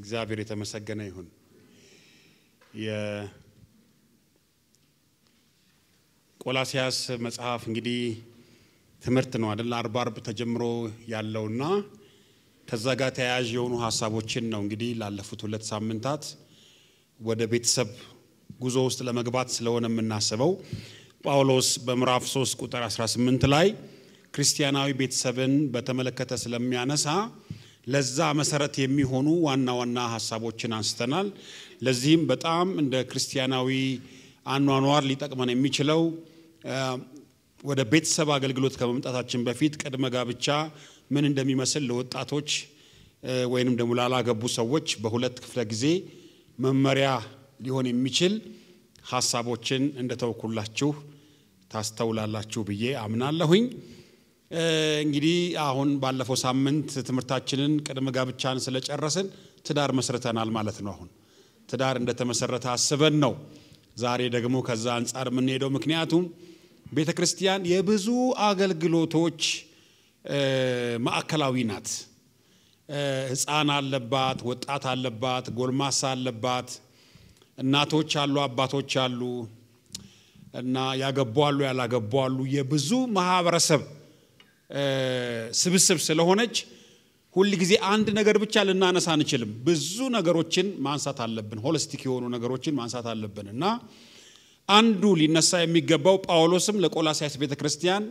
እግዚአብሔር የተመሰገነ ይሁን። የቆላሲያስ መጽሐፍ እንግዲህ ትምህርት ነው አደለ አርባ አርብ ተጀምሮ ያለውና ከዛ ጋር ተያያዥ የሆኑ ሀሳቦችን ነው እንግዲህ ላለፉት ሁለት ሳምንታት ወደ ቤተሰብ ጉዞ ውስጥ ለመግባት ስለሆነ የምናስበው ጳውሎስ በምዕራፍ 3 ቁጥር 18 ላይ ክርስቲያናዊ ቤተሰብን በተመለከተ ስለሚያነሳ ለዛ መሰረት የሚሆኑ ዋና ዋና ሀሳቦችን አንስተናል። ለዚህም በጣም እንደ ክርስቲያናዊ አኗኗር ሊጠቅመን የሚችለው ወደ ቤተሰብ አገልግሎት ከመምጣታችን በፊት ቅድመ ጋብቻ ምን እንደሚመስል ለወጣቶች ወይንም ደግሞ ላላገቡ ሰዎች በሁለት ክፍለ ጊዜ መመሪያ ሊሆን የሚችል ሀሳቦችን እንደተወኩላችሁ ታስተውላላችሁ ብዬ አምናለሁኝ። እንግዲህ አሁን ባለፈው ሳምንት ትምህርታችንን ቅድመ ጋብቻን ስለጨረስን ትዳር መስርተናል ማለት ነው። አሁን ትዳር እንደተመሰረተ አስበን ነው ዛሬ ደግሞ ከዛ አንጻር የምንሄደው። ምክንያቱም ቤተ ክርስቲያን የብዙ አገልግሎቶች ማዕከላዊ ናት። ሕፃን አለባት፣ ወጣት አለባት፣ ጎልማሳ አለባት፣ እናቶች አሉ፣ አባቶች አሉ እና ያገቧሉ፣ ያላገቧሉ የብዙ ማህበረሰብ ስብስብ ስለሆነች ሁል ጊዜ አንድ ነገር ብቻ ልናነሳ አንችልም። ብዙ ነገሮችን ማንሳት አለብን። ሆለስቲክ የሆኑ ነገሮችን ማንሳት አለብን እና አንዱ ሊነሳ የሚገባው ጳውሎስም ለቆላሳይስ ቤተ ክርስቲያን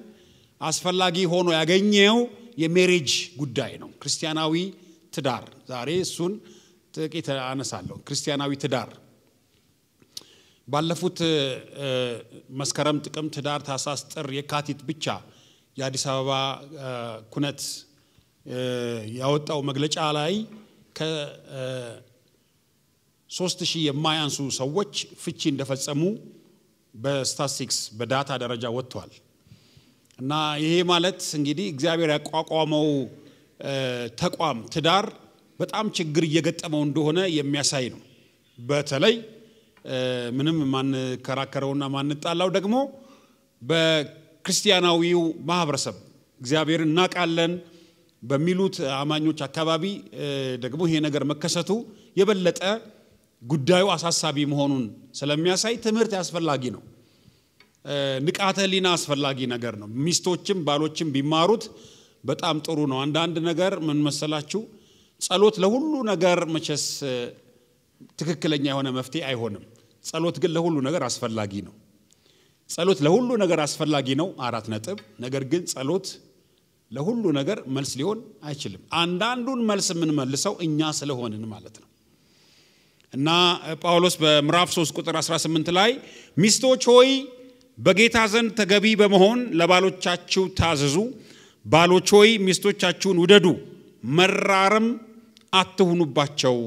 አስፈላጊ ሆኖ ያገኘው የሜሬጅ ጉዳይ ነው። ክርስቲያናዊ ትዳር፣ ዛሬ እሱን ጥቂት አነሳለሁ። ክርስቲያናዊ ትዳር ባለፉት መስከረም፣ ጥቅም ትዳር ታሳስጥር የካቲት ብቻ የአዲስ አበባ ኩነት ያወጣው መግለጫ ላይ ከሶስት ሺህ የማያንሱ ሰዎች ፍቺ እንደፈጸሙ በስታስቲክስ በዳታ ደረጃ ወጥቷል። እና ይሄ ማለት እንግዲህ እግዚአብሔር ያቋቋመው ተቋም ትዳር በጣም ችግር እየገጠመው እንደሆነ የሚያሳይ ነው። በተለይ ምንም ማንከራከረውና ማንጣላው ደግሞ ክርስቲያናዊው ማህበረሰብ እግዚአብሔር እናውቃለን በሚሉት አማኞች አካባቢ ደግሞ ይሄ ነገር መከሰቱ የበለጠ ጉዳዩ አሳሳቢ መሆኑን ስለሚያሳይ ትምህርት አስፈላጊ ነው። ንቃተ ሊና አስፈላጊ ነገር ነው። ሚስቶችም ባሎችም ቢማሩት በጣም ጥሩ ነው። አንዳንድ ነገር ምን መሰላችሁ፣ ጸሎት ለሁሉ ነገር መቼስ ትክክለኛ የሆነ መፍትሄ አይሆንም። ጸሎት ግን ለሁሉ ነገር አስፈላጊ ነው። ጸሎት ለሁሉ ነገር አስፈላጊ ነው፣ አራት ነጥብ። ነገር ግን ጸሎት ለሁሉ ነገር መልስ ሊሆን አይችልም። አንዳንዱን መልስ የምንመልሰው እኛ ስለሆንን ማለት ነው። እና ጳውሎስ በምዕራፍ 3 ቁጥር 18 ላይ ሚስቶች ሆይ በጌታ ዘንድ ተገቢ በመሆን ለባሎቻችሁ ታዘዙ፣ ባሎች ሆይ ሚስቶቻችሁን ውደዱ፣ መራርም አትሁኑባቸው።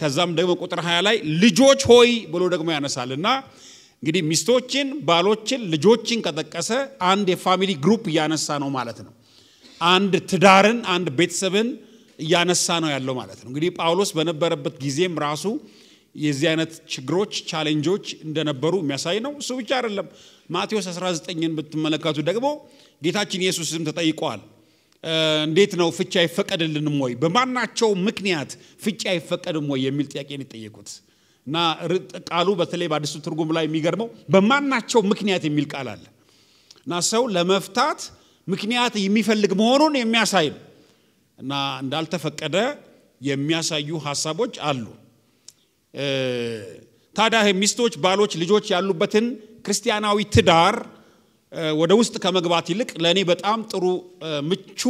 ከዛም ደግሞ ቁጥር 20 ላይ ልጆች ሆይ ብሎ ደግሞ ያነሳልና። እንግዲህ ሚስቶችን፣ ባሎችን፣ ልጆችን ከጠቀሰ አንድ የፋሚሊ ግሩፕ እያነሳ ነው ማለት ነው። አንድ ትዳርን፣ አንድ ቤተሰብን እያነሳ ነው ያለው ማለት ነው። እንግዲህ ጳውሎስ በነበረበት ጊዜም ራሱ የዚህ አይነት ችግሮች፣ ቻሌንጆች እንደነበሩ የሚያሳይ ነው። እሱ ብቻ አይደለም። ማቴዎስ 19ን ብትመለከቱ ደግሞ ጌታችን ኢየሱስም ተጠይቋል። እንዴት ነው ፍቻ አይፈቀድልንም ወይ? በማናቸው ምክንያት ፍቻ አይፈቀድም ወይ የሚል ጥያቄን የጠየቁት እና ቃሉ በተለይ በአዲሱ ትርጉም ላይ የሚገርመው በማናቸው ምክንያት የሚል ቃል አለ እና ሰው ለመፍታት ምክንያት የሚፈልግ መሆኑን የሚያሳይ ነው እና እንዳልተፈቀደ የሚያሳዩ ሀሳቦች አሉ። ታዲያ ሚስቶች፣ ባሎች፣ ልጆች ያሉበትን ክርስቲያናዊ ትዳር ወደ ውስጥ ከመግባት ይልቅ ለእኔ በጣም ጥሩ ምቹ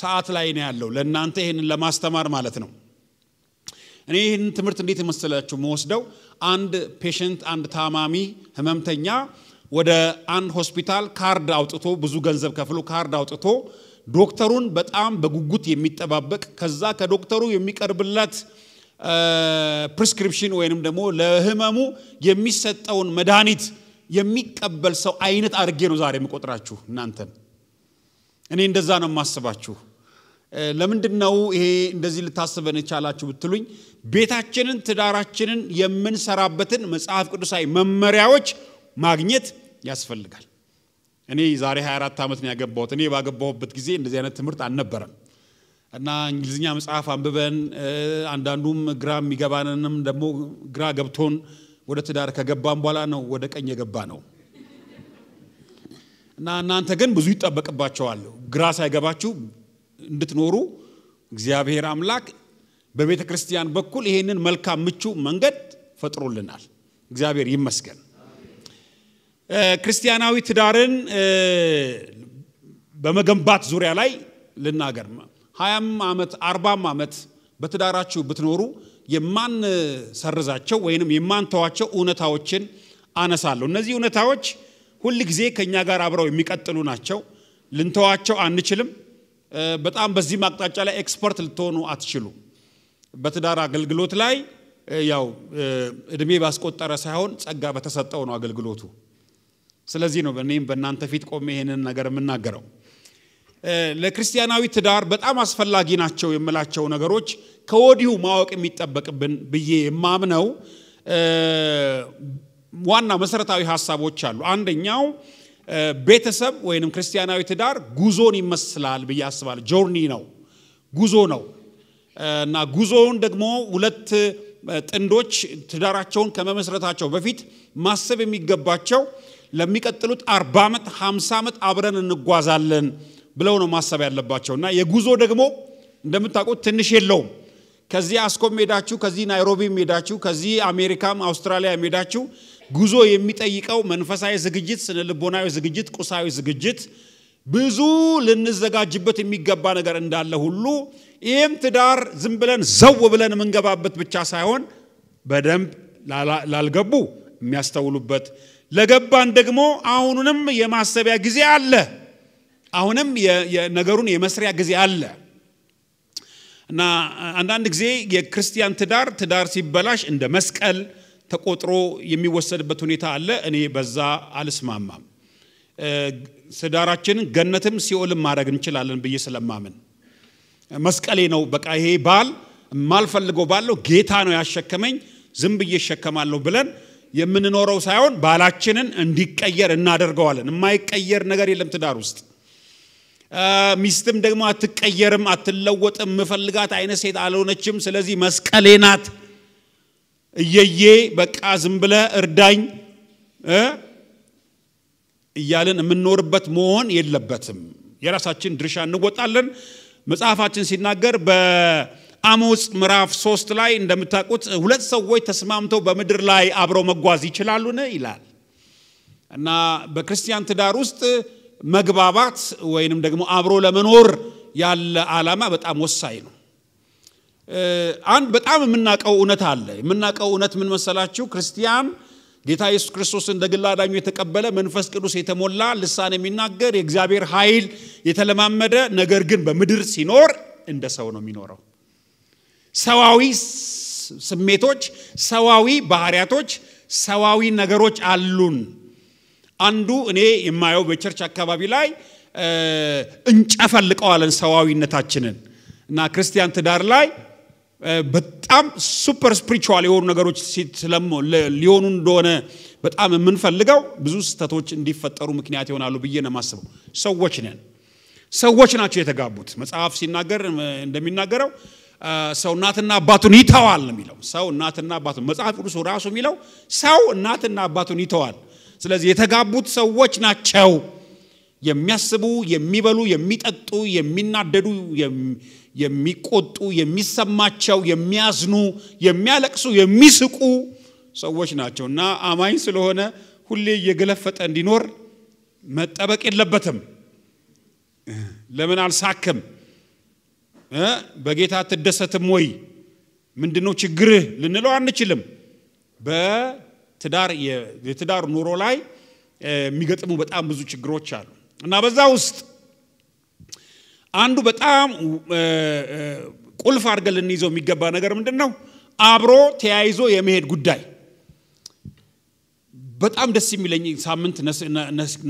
ሰዓት ላይ ነው ያለው ለእናንተ ይህንን ለማስተማር ማለት ነው። እኔ ይህን ትምህርት እንዴት የመሰላችሁ መወስደው አንድ ፔሽንት አንድ ታማሚ ህመምተኛ ወደ አንድ ሆስፒታል ካርድ አውጥቶ ብዙ ገንዘብ ከፍሎ ካርድ አውጥቶ ዶክተሩን በጣም በጉጉት የሚጠባበቅ ከዛ ከዶክተሩ የሚቀርብለት ፕሪስክሪፕሽን ወይንም ደግሞ ለህመሙ የሚሰጠውን መድኃኒት የሚቀበል ሰው አይነት አድርጌ ነው ዛሬ የምቆጥራችሁ እናንተን። እኔ እንደዛ ነው የማስባችሁ። ለምንድን ነው ይሄ እንደዚህ ልታስበን የቻላችሁ ብትሉኝ ቤታችንን ትዳራችንን የምንሰራበትን መጽሐፍ ቅዱሳዊ መመሪያዎች ማግኘት ያስፈልጋል እኔ ዛሬ 24 ዓመት ነው ያገባሁት እኔ ባገባሁበት ጊዜ እንደዚህ አይነት ትምህርት አልነበረም እና እንግሊዝኛ መጽሐፍ አንብበን አንዳንዱም ግራ የሚገባንንም ደግሞ ግራ ገብቶን ወደ ትዳር ከገባን በኋላ ነው ወደ ቀኝ የገባ ነው እና እናንተ ግን ብዙ ይጠበቅባቸዋል ግራ ሳይገባችሁ እንድትኖሩ እግዚአብሔር አምላክ በቤተ ክርስቲያን በኩል ይሄንን መልካም ምቹ መንገድ ፈጥሮልናል። እግዚአብሔር ይመስገን። ክርስቲያናዊ ትዳርን በመገንባት ዙሪያ ላይ ልናገር። ሀያም ዓመት አርባም ዓመት በትዳራችሁ ብትኖሩ የማንሰርዛቸው ወይንም የማንተዋቸው እውነታዎችን አነሳለሁ። እነዚህ እውነታዎች ሁል ጊዜ ከእኛ ጋር አብረው የሚቀጥሉ ናቸው። ልንተዋቸው አንችልም። በጣም በዚህ ማቅጣጫ ላይ ኤክስፐርት ልትሆኑ አትችሉ። በትዳር አገልግሎት ላይ ያው እድሜ ባስቆጠረ ሳይሆን ጸጋ በተሰጠው ነው አገልግሎቱ። ስለዚህ ነው እኔም በእናንተ ፊት ቆሜ ይሄንን ነገር የምናገረው። ለክርስቲያናዊ ትዳር በጣም አስፈላጊ ናቸው የምላቸው ነገሮች ከወዲሁ ማወቅ የሚጠበቅብን ብዬ የማምነው ዋና መሰረታዊ ሀሳቦች አሉ። አንደኛው ቤተሰብ ወይንም ክርስቲያናዊ ትዳር ጉዞን ይመስላል ብዬ አስባለሁ። ጆርኒ ነው፣ ጉዞ ነው እና ጉዞውን ደግሞ ሁለት ጥንዶች ትዳራቸውን ከመመስረታቸው በፊት ማሰብ የሚገባቸው ለሚቀጥሉት አርባ ዓመት ሃምሳ ዓመት አብረን እንጓዛለን ብለው ነው ማሰብ ያለባቸው እና የጉዞ ደግሞ እንደምታውቁት ትንሽ የለውም። ከዚህ አስኮም ሄዳችሁ፣ ከዚህ ናይሮቢም ሄዳችሁ፣ ከዚህ አሜሪካም አውስትራሊያ ሄዳችሁ ጉዞ የሚጠይቀው መንፈሳዊ ዝግጅት፣ ስነ ልቦናዊ ዝግጅት፣ ቁሳዊ ዝግጅት ብዙ ልንዘጋጅበት የሚገባ ነገር እንዳለ ሁሉ ይህም ትዳር ዝም ብለን ዘው ብለን የምንገባበት ብቻ ሳይሆን በደንብ ላልገቡ የሚያስተውሉበት ለገባን ደግሞ አሁኑንም የማሰቢያ ጊዜ አለ። አሁንም ነገሩን የመስሪያ ጊዜ አለ እና አንዳንድ ጊዜ የክርስቲያን ትዳር ትዳር ሲበላሽ እንደ መስቀል ተቆጥሮ የሚወሰድበት ሁኔታ አለ። እኔ በዛ አልስማማም። ስዳራችን ገነትም ሲኦልም ማድረግ እንችላለን ብዬ ስለማምን መስቀሌ ነው። በቃ ይሄ ባል የማልፈልገው ባለው ጌታ ነው ያሸከመኝ፣ ዝም ብዬ እሸከማለሁ ብለን የምንኖረው ሳይሆን ባላችንን እንዲቀየር እናደርገዋለን። የማይቀየር ነገር የለም ትዳር ውስጥ። ሚስትም ደግሞ አትቀየርም፣ አትለወጥም፣ ምፈልጋት አይነት ሴት አልሆነችም። ስለዚህ መስቀሌ ናት እየዬ በቃ ዝም ብለ እርዳኝ እያልን የምንኖርበት መሆን የለበትም። የራሳችን ድርሻ እንወጣለን። መጽሐፋችን ሲናገር በአሞፅ ምዕራፍ ሶስት ላይ እንደምታውቁት ሁለት ሰዎች ተስማምተው በምድር ላይ አብረው መጓዝ ይችላሉን ይላል እና በክርስቲያን ትዳር ውስጥ መግባባት ወይንም ደግሞ አብሮ ለመኖር ያለ ዓላማ በጣም ወሳኝ ነው። አንድ በጣም የምናውቀው እውነት አለ። የምናውቀው እውነት ምን መሰላችሁ? ክርስቲያን ጌታ ኢየሱስ ክርስቶስ እንደ ግል አዳኙ የተቀበለ መንፈስ ቅዱስ የተሞላ ልሳን የሚናገር የእግዚአብሔር ኃይል የተለማመደ ነገር ግን በምድር ሲኖር እንደ ሰው ነው የሚኖረው። ሰዋዊ ስሜቶች፣ ሰዋዊ ባህሪያቶች፣ ሰዋዊ ነገሮች አሉን። አንዱ እኔ የማየው በቸርች አካባቢ ላይ እንጨፈልቀዋለን ሰዋዊነታችንን እና ክርስቲያን ትዳር ላይ በጣም ሱፐር ስፕሪቹዋል የሆኑ ነገሮች ሊሆኑ እንደሆነ በጣም የምንፈልገው ብዙ ስህተቶች እንዲፈጠሩ ምክንያት ይሆናሉ ብዬ ነው የማስበው። ሰዎች ነን፣ ሰዎች ናቸው የተጋቡት። መጽሐፍ ሲናገር እንደሚናገረው ሰው እናትና አባቱን ይተዋል ነው የሚለው ሰው እናትና አባቱን መጽሐፍ ቅዱስ ራሱ የሚለው ሰው እናትና አባቱን ይተዋል። ስለዚህ የተጋቡት ሰዎች ናቸው። የሚያስቡ፣ የሚበሉ፣ የሚጠጡ፣ የሚናደዱ፣ የሚቆጡ፣ የሚሰማቸው፣ የሚያዝኑ፣ የሚያለቅሱ፣ የሚስቁ ሰዎች ናቸው እና አማኝ ስለሆነ ሁሌ እየገለፈጠ እንዲኖር መጠበቅ የለበትም። ለምን አልሳክም? በጌታ ትደሰትም ወይ? ምንድነው ችግርህ ልንለው አንችልም። በትዳር የትዳር ኑሮ ላይ የሚገጥሙ በጣም ብዙ ችግሮች አሉ። እና በዛ ውስጥ አንዱ በጣም ቁልፍ አድርገን ልንይዘው የሚገባ ነገር ምንድን ነው? አብሮ ተያይዞ የመሄድ ጉዳይ በጣም ደስ የሚለኝ ሳምንት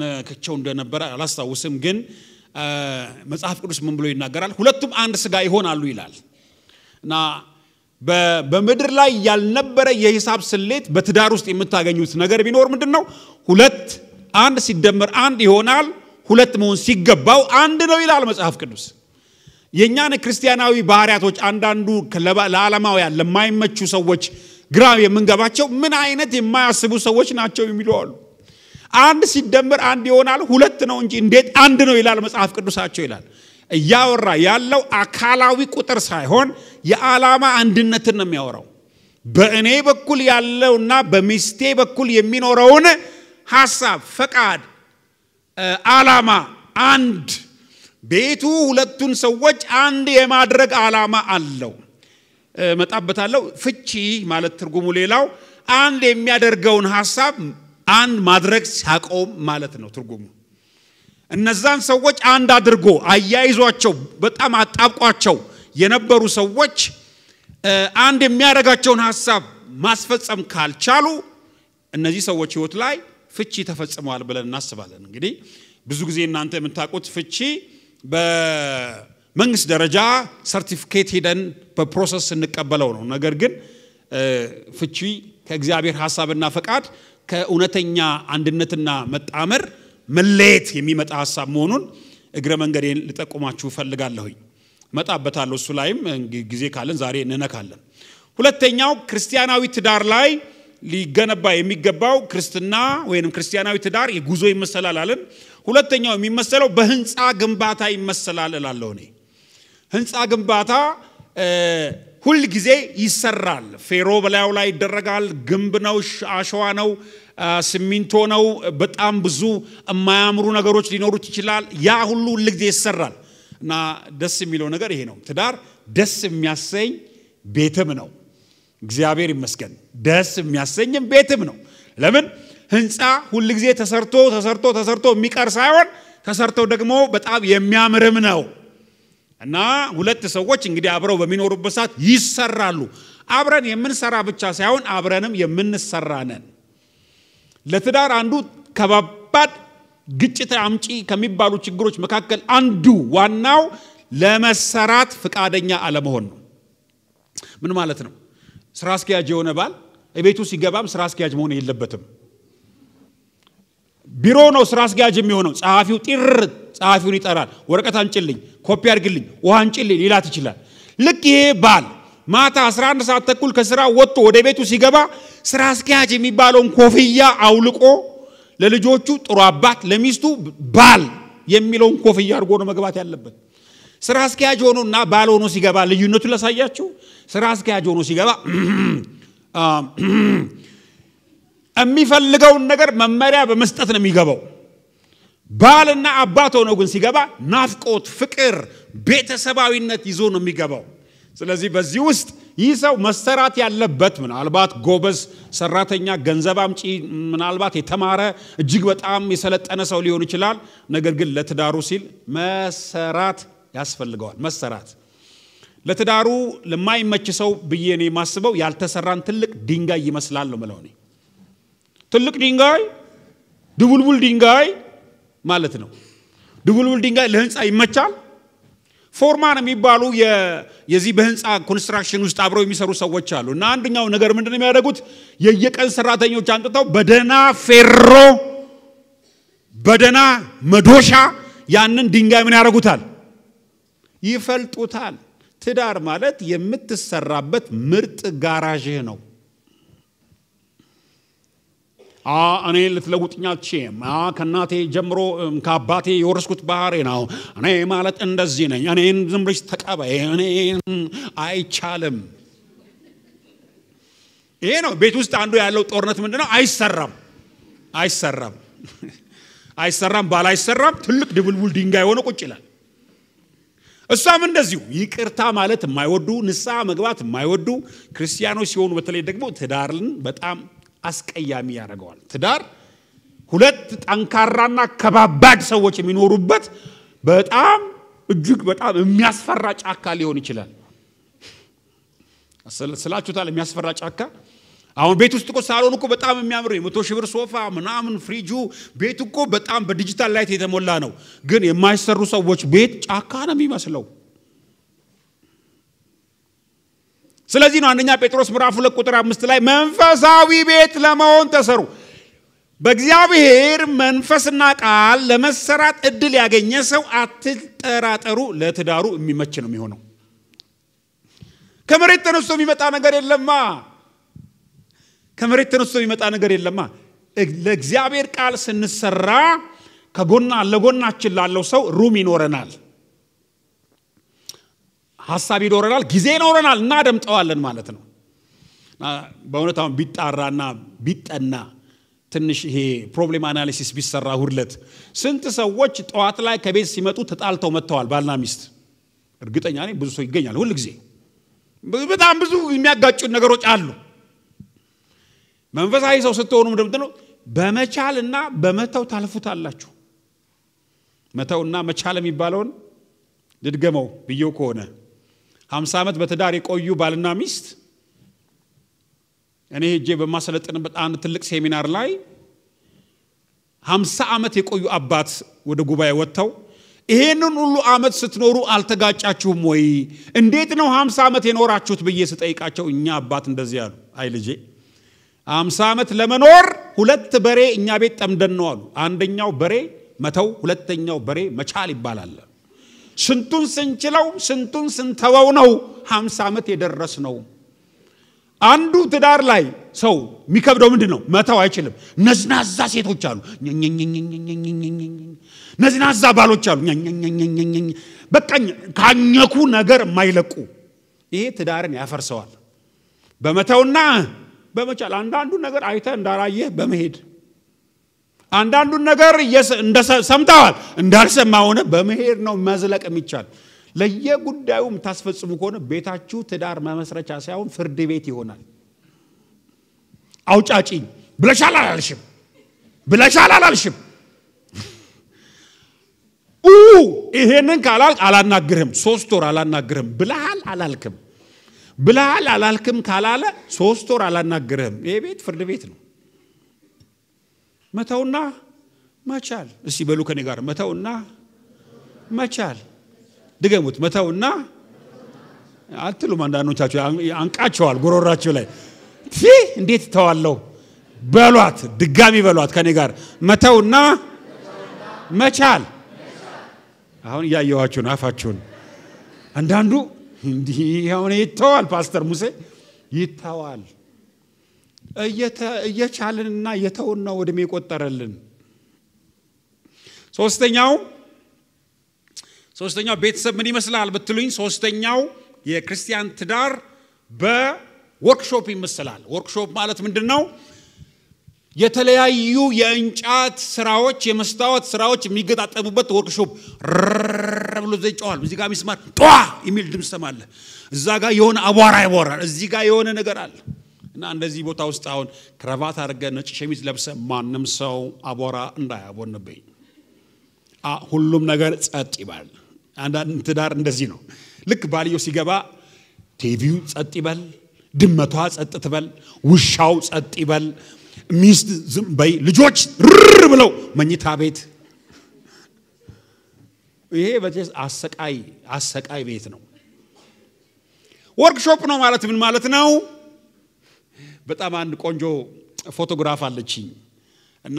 ነክቸው እንደነበረ አላስታውስም፣ ግን መጽሐፍ ቅዱስ ምን ብሎ ይናገራል? ሁለቱም አንድ ስጋ ይሆናሉ ይላል እና በምድር ላይ ያልነበረ የሂሳብ ስሌት በትዳር ውስጥ የምታገኙት ነገር ቢኖር ምንድን ነው? ሁለት አንድ ሲደመር አንድ ይሆናል። ሁለት መሆን ሲገባው አንድ ነው ይላል መጽሐፍ ቅዱስ። የእኛን ክርስቲያናዊ ባህሪያቶች አንዳንዱ ለዓለማውያን ለማይመቹ ሰዎች ግራ የምንገባቸው ምን አይነት የማያስቡ ሰዎች ናቸው የሚሉ አሉ። አንድ ሲደመር አንድ ይሆናል፣ ሁለት ነው እንጂ እንዴት አንድ ነው ይላል መጽሐፍ ቅዱሳቸው ይላል። እያወራ ያለው አካላዊ ቁጥር ሳይሆን የዓላማ አንድነትን ነው የሚያወራው። በእኔ በኩል ያለውና በሚስቴ በኩል የሚኖረውን ሐሳብ፣ ፈቃድ፣ አላማ አንድ ቤቱ ሁለቱን ሰዎች አንድ የማድረግ አላማ አለው። መጣበታለው ፍቺ ማለት ትርጉሙ ሌላው አንድ የሚያደርገውን ሀሳብ አንድ ማድረግ ሲያቆም ማለት ነው ትርጉሙ። እነዛን ሰዎች አንድ አድርጎ አያይዟቸው በጣም አጣብቋቸው የነበሩ ሰዎች አንድ የሚያደርጋቸውን ሀሳብ ማስፈጸም ካልቻሉ እነዚህ ሰዎች ህይወት ላይ ፍቺ ተፈጽመዋል ብለን እናስባለን። እንግዲህ ብዙ ጊዜ እናንተ የምታውቁት ፍቺ በመንግስት ደረጃ ሰርቲፊኬት ሄደን በፕሮሰስ እንቀበለው ነው። ነገር ግን ፍቺ ከእግዚአብሔር ሀሳብና ፈቃድ ከእውነተኛ አንድነትና መጣመር መለየት የሚመጣ ሀሳብ መሆኑን እግረ መንገዴን ልጠቁማችሁ እፈልጋለሁኝ። መጣበታለሁ። እሱ ላይም ጊዜ ካለን ዛሬ እንነካለን። ሁለተኛው ክርስቲያናዊ ትዳር ላይ ሊገነባ የሚገባው ክርስትና ወይም ክርስቲያናዊ ትዳር የጉዞ ይመሰላል አለን። ሁለተኛው የሚመሰለው በህንፃ ግንባታ ይመሰላል እላለሁ እኔ። ህንፃ ግንባታ ሁል ጊዜ ይሰራል። ፌሮ በላዩ ላይ ይደረጋል። ግንብ ነው፣ አሸዋ ነው፣ ሲሚንቶ ነው። በጣም ብዙ የማያምሩ ነገሮች ሊኖሩት ይችላል። ያ ሁሉ ሁል ጊዜ ይሰራል እና ደስ የሚለው ነገር ይሄ ነው። ትዳር ደስ የሚያሰኝ ቤትም ነው። እግዚአብሔር ይመስገን ደስ የሚያሰኝም ቤትም ነው። ለምን ህንፃ ሁል ጊዜ ተሰርቶ ተሰርቶ ተሰርቶ የሚቀር ሳይሆን ተሰርቶ ደግሞ በጣም የሚያምርም ነው እና ሁለት ሰዎች እንግዲህ አብረው በሚኖሩበት ሰዓት ይሰራሉ። አብረን የምንሰራ ብቻ ሳይሆን አብረንም የምንሰራ ነን። ለትዳር አንዱ ከባባድ ግጭት አምጪ ከሚባሉ ችግሮች መካከል አንዱ ዋናው ለመሰራት ፍቃደኛ አለመሆን ነው። ምን ማለት ነው? ስራ አስኪያጅ የሆነ ባል ቤቱ ሲገባም ስራ አስኪያጅ መሆን የለበትም። ቢሮ ነው ስራ አስኪያጅ የሚሆነው። ጸሐፊው ጢር ጸሐፊውን ይጠራል። ወረቀት አንጭልኝ፣ ኮፒ አድርግልኝ፣ ውሃ አንጭልኝ ሊላት ይችላል። ልክ ይሄ ባል ማታ 11 ሰዓት ተኩል ከስራ ወጥቶ ወደ ቤቱ ሲገባ ስራ አስኪያጅ የሚባለውን ኮፍያ አውልቆ ለልጆቹ ጥሩ አባት፣ ለሚስቱ ባል የሚለውን ኮፍያ አድርጎ ነው መግባት ያለበት። ስራ አስኪያጅ ሆኖና ባል ሆኖ ሲገባ ልዩነቱ ላሳያችሁ። ስራ አስኪያጅ ሆኖ ሲገባ የሚፈልገውን ነገር መመሪያ በመስጠት ነው የሚገባው። ባልና አባት ሆኖ ግን ሲገባ ናፍቆት፣ ፍቅር፣ ቤተሰባዊነት ይዞ ነው የሚገባው። ስለዚህ በዚህ ውስጥ ይህ ሰው መሰራት ያለበት ምናልባት ጎበዝ ሰራተኛ፣ ገንዘብ አምጪ፣ ምናልባት የተማረ እጅግ በጣም የሰለጠነ ሰው ሊሆን ይችላል። ነገር ግን ለትዳሩ ሲል መሰራት ያስፈልገዋል መሰራት። ለትዳሩ ለማይመች ሰው ብዬ እኔ የማስበው ያልተሰራን ትልቅ ድንጋይ ይመስላል ነው ምለው ትልቅ ድንጋይ ድቡልቡል ድንጋይ ማለት ነው። ድቡልቡል ድንጋይ ለህንፃ ይመቻል። ፎርማን የሚባሉ የዚህ በህንፃ ኮንስትራክሽን ውስጥ አብረው የሚሰሩ ሰዎች አሉ እና አንደኛው ነገር ምንድን የሚያደርጉት የየቀን ሰራተኞች አንጥተው በደና ፌሮ በደና መዶሻ ያንን ድንጋይ ምን ያደርጉታል ይፈልጡታል። ትዳር ማለት የምትሰራበት ምርጥ ጋራዥህ ነው። እኔ ልትለውጥኛ ከእናቴ ጀምሮ ከአባቴ የወረስኩት ባህሪ ነው። እኔ ማለት እንደዚህ ነኝ። እኔን ዝም ብለሽ ተቀበይ። እኔ አይቻልም። ይሄ ነው ቤት ውስጥ አንዱ ያለው ጦርነት ምንድን ነው? አይሰራም፣ አይሰራም፣ አይሰራም። ባል አይሰራም። ትልቅ ድብልቡል ድንጋይ ሆኖ ቁጭ ይላል። እሷም እንደዚሁ ይቅርታ ማለት የማይወዱ ንስሐ መግባት የማይወዱ ክርስቲያኖች ሲሆኑ በተለይ ደግሞ ትዳርን በጣም አስቀያሚ ያደርገዋል። ትዳር ሁለት ጠንካራና ከባባድ ሰዎች የሚኖሩበት በጣም እጅግ በጣም የሚያስፈራ ጫካ ሊሆን ይችላል። ስላችሁታል የሚያስፈራ ጫካ አሁን ቤት ውስጥ እኮ ሳሎን እኮ በጣም የሚያምር የመቶ ሺህ ብር ሶፋ ምናምን ፍሪጁ ቤት እኮ በጣም በዲጂታል ላይት የተሞላ ነው። ግን የማይሰሩ ሰዎች ቤት ጫካ ነው የሚመስለው። ስለዚህ ነው አንደኛ ጴጥሮስ ምዕራፍ ሁለት ቁጥር አምስት ላይ መንፈሳዊ ቤት ለመሆን ተሰሩ። በእግዚአብሔር መንፈስና ቃል ለመሰራት እድል ያገኘ ሰው አትጠራጠሩ፣ ለትዳሩ የሚመች ነው የሚሆነው። ከመሬት ተነስቶ የሚመጣ ነገር የለማ። ከመሬት ተነስቶ የሚመጣ ነገር የለማ። ለእግዚአብሔር ቃል ስንሰራ ከጎና ለጎናችን ላለው ሰው ሩም ይኖረናል፣ ሀሳብ ይኖረናል፣ ጊዜ ይኖረናል፣ እናደምጠዋለን ማለት ነው። በእውነት አሁን ቢጣራና ቢጠና ትንሽ ይሄ ፕሮብሌም አናሊሲስ ቢሰራ ሁለት ስንት ሰዎች ጠዋት ላይ ከቤት ሲመጡ ተጣልተው መጥተዋል፣ ባልና ሚስት። እርግጠኛ ብዙ ሰው ይገኛል ሁል ጊዜ በጣም ብዙ የሚያጋጩ ነገሮች አሉ። መንፈሳዊ ሰው ስትሆኑ ምንድን ነው? በመቻልና በመተው ታልፉታላችሁ። መተውና መቻል የሚባለውን ልድገመው ብየው ከሆነ ሀምሳ ዓመት በትዳር የቆዩ ባልና ሚስት እኔ ሄጄ በማሰለጥንበት አንድ ትልቅ ሴሚናር ላይ ሀምሳ ዓመት የቆዩ አባት ወደ ጉባኤ ወጥተው ይሄንን ሁሉ ዓመት ስትኖሩ አልተጋጫችሁም ወይ? እንዴት ነው ሀምሳ ዓመት የኖራችሁት ብዬ ስጠይቃቸው እኛ አባት እንደዚህ አሉ። አይ ልጄ አምሳ ዓመት ለመኖር ሁለት በሬ እኛ ቤት ጠምደን ነው አሉ። አንደኛው በሬ መተው፣ ሁለተኛው በሬ መቻል ይባላል። ስንቱን ስንችለው ስንቱን ስንተወው ነው ሀምሳ ዓመት የደረስ ነው። አንዱ ትዳር ላይ ሰው የሚከብደው ምንድን ነው? መተው አይችልም። ነዝናዛ ሴቶች አሉ፣ ነዝናዛ ባሎች አሉ፣ በቃ ካኘኩ ነገር የማይለቁ ይሄ ትዳርን ያፈርሰዋል። በመተውና በመቻል አንዳንዱን ነገር አይተ እንዳላየህ በመሄድ አንዳንዱን ነገር ሰምተዋል እንዳልሰማ ሆነ በመሄድ ነው መዝለቅ የሚቻል ለየጉዳዩ የምታስፈጽሙ ከሆነ ቤታችሁ ትዳር መመስረቻ ሳይሆን ፍርድ ቤት ይሆናል አውጫጭኝ ብለሻል አላልሽም ብለሻል አላልሽም ይሄንን ካላልክ አላናግርህም ሶስት ወር አላናግርህም ብለሃል አላልክም ብላል አላልክም ካላለ ሶስት ወር አላናገረህም። ይሄ ቤት ፍርድ ቤት ነው። መተውና መቻል። እስቲ በሉ ከኔ ጋር መተውና መቻል። ድገሙት። መተውና አትሉም። አንዳንዶቻቸው አንቃቸዋል ጉሮራቸው ላይ እንዴት ተዋለው በሏት። ድጋሚ በሏት ከኔ ጋር መተውና መቻል። አሁን እያየኋችሁ ነው አፋችሁን አንዳንዱ እንዲህ አሁን ይተዋል ፓስተር ሙሴ ይተዋል። እየቻልንና እየተውን ነው እድሜ የቆጠረልን። ሶስተኛው ሶስተኛው ቤተሰብ ምን ይመስላል ብትሉኝ፣ ሶስተኛው የክርስቲያን ትዳር በወርክሾፕ ይመስላል። ወርክሾፕ ማለት ምንድን ነው? የተለያዩ የእንጫት ስራዎች፣ የመስታወት ስራዎች የሚገጣጠሙበት ወርክሾፕ ብሎ ዘ ይጨዋል። እዚህ ጋር ሚስማር ጧ የሚል ድምፅ ሰማለ። እዛ ጋር የሆነ አቧራ ይቦራል። እዚህ ጋር የሆነ ነገር አለ እና እንደዚህ ቦታ ውስጥ አሁን ክረባት አድርገ ነጭ ሸሚዝ ለብሰ ማንም ሰው አቧራ እንዳያቦንብኝ ሁሉም ነገር ጸጥ ይባል። አንዳንድ ትዳር እንደዚህ ነው። ልክ ባልዮ ሲገባ ቲቪው ጸጥ ይበል፣ ድመቷ ጸጥ ትበል፣ ውሻው ጸጥ ይበል፣ ሚስት ዝም በይ፣ ልጆች ር ብለው መኝታ ቤት ይሄ አሰቃይ አሰቃይ ቤት ነው። ወርክሾፕ ነው ማለት ምን ማለት ነው? በጣም አንድ ቆንጆ ፎቶግራፍ አለችኝ እና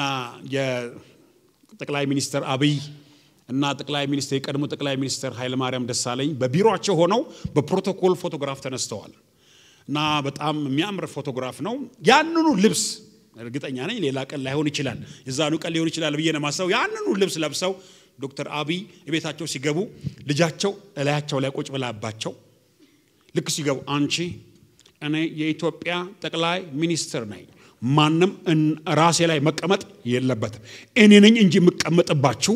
የጠቅላይ ሚኒስትር አብይ እና ጠቅላይ ሚኒስትር የቀድሞ ጠቅላይ ሚኒስትር ኃይለማርያም ደሳለኝ በቢሮቸው ሆነው በፕሮቶኮል ፎቶግራፍ ተነስተዋል እና በጣም የሚያምር ፎቶግራፍ ነው። ያንኑ ልብስ እርግጠኛ ነኝ ሌላ ቀን ላይሆን ይችላል፣ የዛኑ ቀን ሊሆን ይችላል ብዬ ነማሰው ያንኑ ልብስ ለብሰው ዶክተር አብይ ቤታቸው ሲገቡ ልጃቸው እላያቸው ላይ ቁጭ ብላባቸው ልክ ሲገቡ አንቺ እኔ የኢትዮጵያ ጠቅላይ ሚኒስትር ነኝ፣ ማንም ራሴ ላይ መቀመጥ የለበትም፣ እኔ ነኝ እንጂ የምቀመጥባችሁ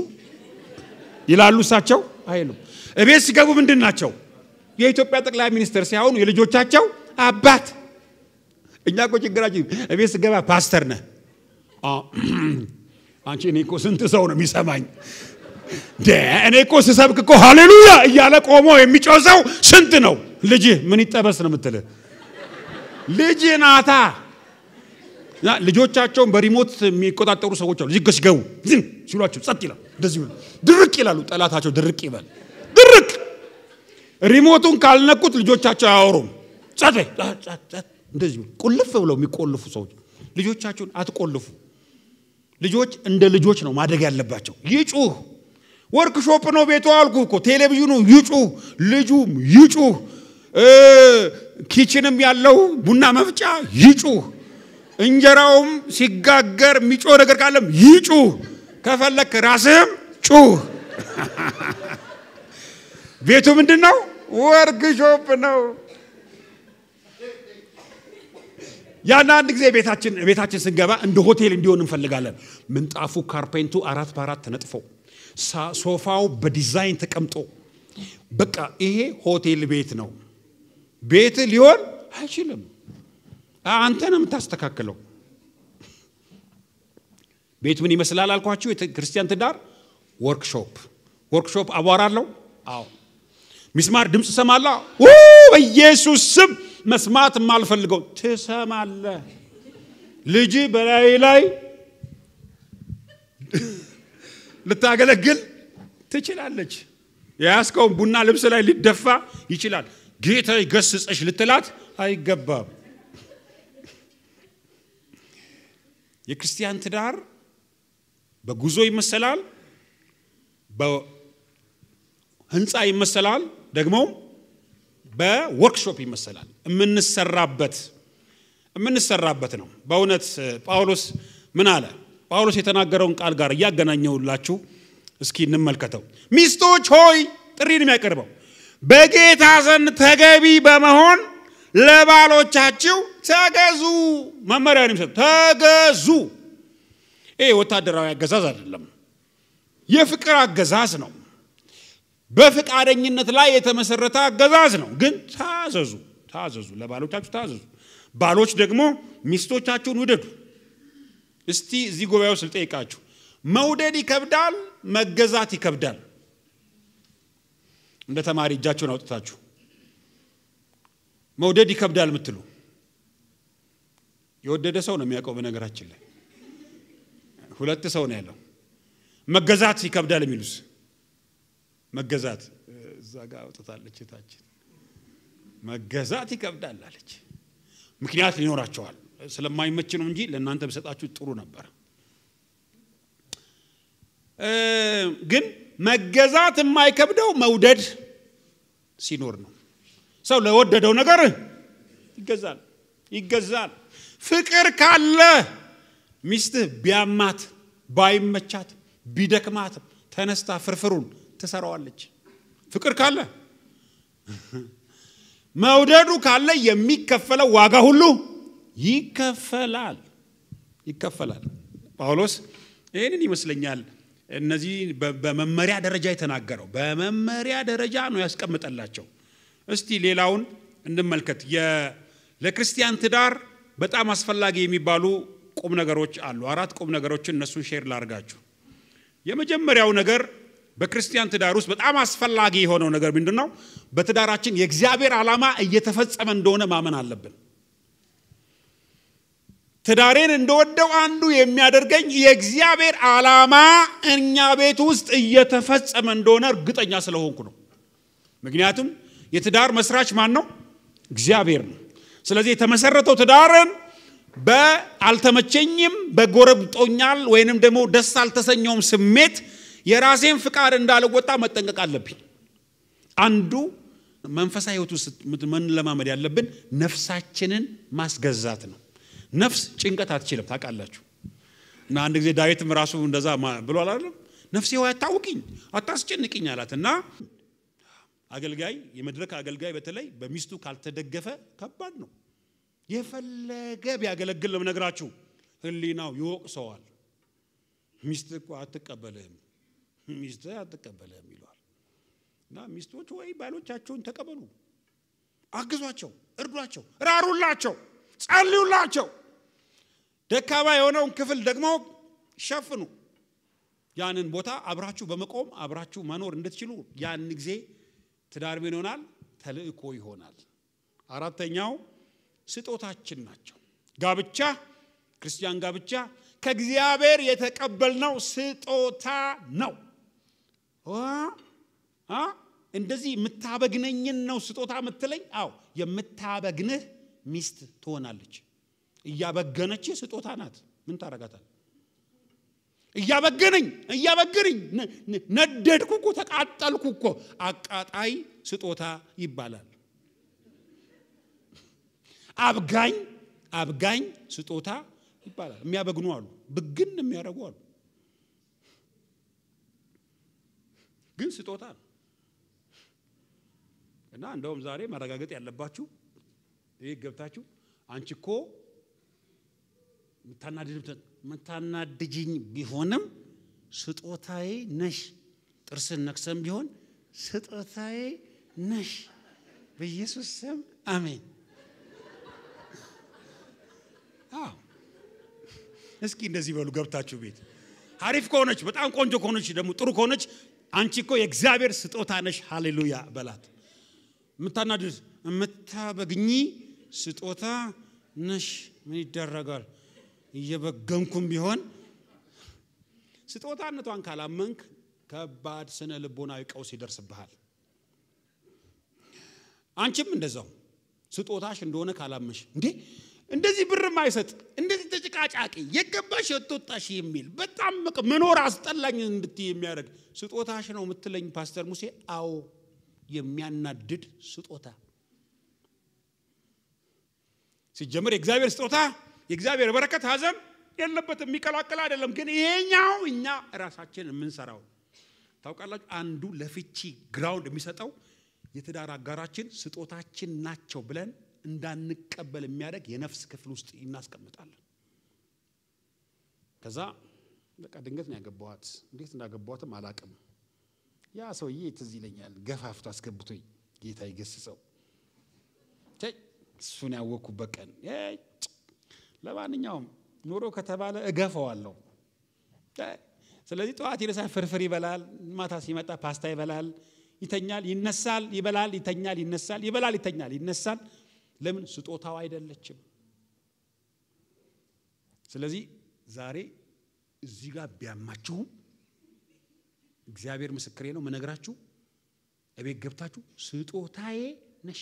ይላሉ። እሳቸው አይሉም። እቤት ሲገቡ ምንድን ናቸው? የኢትዮጵያ ጠቅላይ ሚኒስትር ሲሆኑ የልጆቻቸው አባት። እኛ እኮ ችግራችን እቤት ስገባ ፓስተር ነህ አንቺ እኔ እኮ ስንት ሰው ነው የሚሰማኝ እኔ እኮ ስሰብክ እኮ ሃሌሉያ እያለ ቆሞ የሚጮህ ሰው ስንት ነው? ልጅ ምን ይጠበስ ነው የምትልህ? ልጅ ናታ። ልጆቻቸውን በሪሞት የሚቆጣጠሩ ሰዎች አሉ። እዚህ ዝም ሲሏቸው ጸጥ ይላል። እንደዚህ ድርቅ ይላሉ። ጠላታቸው ድርቅ ይበል። ድርቅ ሪሞቱን ካልነኩት ልጆቻቸው አያወሩም። ጸጥ እንደዚህ ቁልፍ ብለው የሚቆልፉ ሰዎች ልጆቻቸውን አትቆልፉ። ልጆች እንደ ልጆች ነው ማደግ ያለባቸው። ይጩህ ወርክሾፕ ነው ቤቱ አልኩ እኮ። ቴሌቪዥኑ ይጩ ልጁ ይጩ ኪችንም ያለው ቡና መፍጫ ይጩ እንጀራውም ሲጋገር የሚጮህ ነገር ካለም ይጩ ከፈለክ ራስህም ጩህ። ቤቱ ምንድን ነው? ወርክሾፕ ነው። ያን አንድ ጊዜ ቤታችን ቤታችን ስንገባ እንደ ሆቴል እንዲሆን እንፈልጋለን። ምንጣፉ ካርፔንቱ አራት በአራት ተነጥፈው ሶፋው በዲዛይን ተቀምጦ በቃ ይሄ ሆቴል ቤት ነው። ቤት ሊሆን አይችልም። አንተ ነው የምታስተካክለው። ቤት ምን ይመስላል አልኳችሁ? የክርስቲያን ትዳር ወርክሾፕ። ወርክሾፕ አቧራ አለው? አዎ። ሚስማር ድምፅ ሰማላ በኢየሱስ ስም መስማት የማልፈልገው ትሰማለ። ልጅ በላይ ላይ ልታገለግል ትችላለች። የያዝከውን ቡና ልብስ ላይ ሊደፋ ይችላል። ጌታ ይገስጽሽ ልትላት አይገባም። የክርስቲያን ትዳር በጉዞ ይመሰላል፣ በህንፃ ይመሰላል፣ ደግሞም በወርክሾፕ ይመሰላል። የምንሰራበት የምንሰራበት ነው። በእውነት ጳውሎስ ምን አለ? ጳውሎስ የተናገረውን ቃል ጋር እያገናኘውላችሁ እስኪ እንመልከተው። ሚስቶች ሆይ ጥሪን የሚያቀርበው በጌታ ዘንድ ተገቢ በመሆን ለባሎቻችሁ ተገዙ። መመሪያ ነው ተገዙ። ይሄ ወታደራዊ አገዛዝ አይደለም፣ የፍቅር አገዛዝ ነው። በፍቃደኝነት ላይ የተመሰረተ አገዛዝ ነው። ግን ታዘዙ፣ ታዘዙ፣ ለባሎቻችሁ ታዘዙ። ባሎች ደግሞ ሚስቶቻችሁን ውደዱ። እስቲ እዚህ ጉባኤው ውስጥ ልጠይቃችሁ፣ መውደድ ይከብዳል፣ መገዛት ይከብዳል። እንደ ተማሪ እጃችሁን አውጥታችሁ መውደድ ይከብዳል የምትሉ የወደደ ሰው ነው የሚያውቀው። በነገራችን ላይ ሁለት ሰው ነው ያለው። መገዛት ይከብዳል የሚሉስ መገዛት እዛ ጋር አውጥታለች ታችን መገዛት ይከብዳል አለች። ምክንያት ሊኖራቸዋል። ስለማይመች ነው እንጂ ለእናንተ ብሰጣችሁ ጥሩ ነበር። ግን መገዛት የማይከብደው መውደድ ሲኖር ነው። ሰው ለወደደው ነገር ይገዛል ይገዛል። ፍቅር ካለ ሚስትህ ቢያማት ባይመቻት ቢደክማት ተነስታ ፍርፍሩን ትሰራዋለች። ፍቅር ካለ መውደዱ ካለ የሚከፈለው ዋጋ ሁሉ ይከፈላል ይከፈላል። ጳውሎስ ይህንን ይመስለኛል እነዚህ በመመሪያ ደረጃ የተናገረው በመመሪያ ደረጃ ነው ያስቀምጠላቸው። እስቲ ሌላውን እንመልከት። ለክርስቲያን ትዳር በጣም አስፈላጊ የሚባሉ ቁም ነገሮች አሉ። አራት ቁም ነገሮችን እነሱን ሼር ላርጋችሁ። የመጀመሪያው ነገር በክርስቲያን ትዳር ውስጥ በጣም አስፈላጊ የሆነው ነገር ምንድን ነው? በትዳራችን የእግዚአብሔር ዓላማ እየተፈጸመ እንደሆነ ማመን አለብን። ትዳሬን እንደወደው አንዱ የሚያደርገኝ የእግዚአብሔር ዓላማ እኛ ቤት ውስጥ እየተፈጸመ እንደሆነ እርግጠኛ ስለሆንኩ ነው። ምክንያቱም የትዳር መስራች ማን ነው? እግዚአብሔር ነው። ስለዚህ የተመሰረተው ትዳርን በአልተመቸኝም፣ በጎረብጦኛል ወይንም ደግሞ ደስ አልተሰኘውም ስሜት የራሴን ፍቃድ እንዳልወጣ መጠንቀቅ አለብኝ። አንዱ መንፈሳዊ ህይወት ውስጥ መለማመድ ያለብን ነፍሳችንን ማስገዛት ነው። ነፍስ ጭንቀት አትችልም ታውቃላችሁ። እና አንድ ጊዜ ዳዊትም ራሱ እንደዛ ብሏል አይደለም። ነፍሴ ሆይ አታውቂኝ፣ አታስጨንቅኝ አላት እና አገልጋይ የመድረክ አገልጋይ በተለይ በሚስቱ ካልተደገፈ ከባድ ነው። የፈለገ ቢያገለግል ነገራችሁ ህሊናው ይወቅሰዋል። ሚስት እኮ አትቀበልህም፣ ሚስት አትቀበልህም ይለዋል። እና ሚስቶች ወይ ባሎቻቸውን ተቀበሉ፣ አግዟቸው፣ እርዷቸው፣ ራሩላቸው፣ ጸልዩላቸው። ደካማ የሆነውን ክፍል ደግሞ ሸፍኑ። ያንን ቦታ አብራችሁ በመቆም አብራችሁ መኖር እንድትችሉ ያን ጊዜ ትዳር ምን ይሆናል? ተልእኮ ይሆናል። አራተኛው ስጦታችን ናቸው። ጋብቻ ክርስቲያን ጋብቻ ከእግዚአብሔር የተቀበልነው ስጦታ ነው። እንደዚህ የምታበግነኝን ነው ስጦታ ምትለኝ አዎ የምታበግንህ ሚስት ትሆናለች። እያበገነች ስጦታ ናት። ምን ታረጋታል? እያበገነኝ እያበገነኝ ነደድኩ እኮ ተቃጠልኩ እኮ አቃጣይ ስጦታ ይባላል። አብጋኝ አብጋኝ ስጦታ ይባላል። የሚያበግኑ አሉ፣ ብግን የሚያደርጉ አሉ። ግን ስጦታ ነው እና እንደውም ዛሬ መረጋገጥ ያለባችሁ ይህ ገብታችሁ አንቺ እኮ ምታናድጅኝ ቢሆንም ስጦታዬ ነሽ። ጥርስን ነክሰም ቢሆን ስጦታዬ ነሽ። በኢየሱስ ስም አሜን። አዎ እስኪ እንደዚህ በሉ ገብታችሁ ቤት አሪፍ ከሆነች በጣም ቆንጆ ከሆነች ደግሞ ጥሩ ከሆነች አንቺ እኮ የእግዚአብሔር ስጦታ ነሽ፣ ሃሌሉያ በላት። የምታናድድ የምታበግኚ ስጦታ ነሽ። ምን ይደረጋል? እየበገንኩም ቢሆን ስጦታነቷን ካላመንክ ከባድ ስነ ልቦናዊ ቀውስ ይደርስብሃል። አንቺም እንደዛው ስጦታሽ እንደሆነ ካላመሽ እንዴ እንደዚህ ብር ማይሰጥ እንደዚህ ተጭቃጫቂ የገባሽ የተወጣሽ የሚል በጣም መኖር አስጠላኝ እንድት የሚያደርግ ስጦታሽ ነው የምትለኝ ፓስተር ሙሴ? አዎ የሚያናድድ ስጦታ ሲጀምር የእግዚአብሔር ስጦታ የእግዚአብሔር በረከት ሀዘን የለበትም፣ የሚቀላቀል አይደለም። ግን ይሄኛው እኛ ራሳችን የምንሰራው ታውቃላችሁ። አንዱ ለፍቺ ግራውንድ የሚሰጠው የትዳር አጋራችን ስጦታችን ናቸው ብለን እንዳንቀበል የሚያደርግ የነፍስ ክፍል ውስጥ እናስቀምጣለን። ከዛ በቃ ድንገት ነው ያገባዋት እንዴት እንዳገባዋትም አላቅም። ያ ሰውዬ ትዝ ይለኛል፣ ገፋፍቶ አስገብቶኝ ጌታ ይገስጸው እሱን ያወቅኩበት ቀን ለማንኛውም ኑሮ ከተባለ እገፈዋለሁ። ስለዚህ ጠዋት ይነሳል፣ ፍርፍር ይበላል። ማታ ሲመጣ ፓስታ ይበላል። ይተኛል፣ ይነሳል፣ ይበላል፣ ይተኛል፣ ይነሳል፣ ይበላል፣ ይተኛል፣ ይነሳል። ለምን ስጦታው አይደለችም። ስለዚህ ዛሬ እዚህ ጋር ቢያማችሁም እግዚአብሔር ምስክሬ ነው። መነግራችሁ እቤት ገብታችሁ ስጦታዬ ነሽ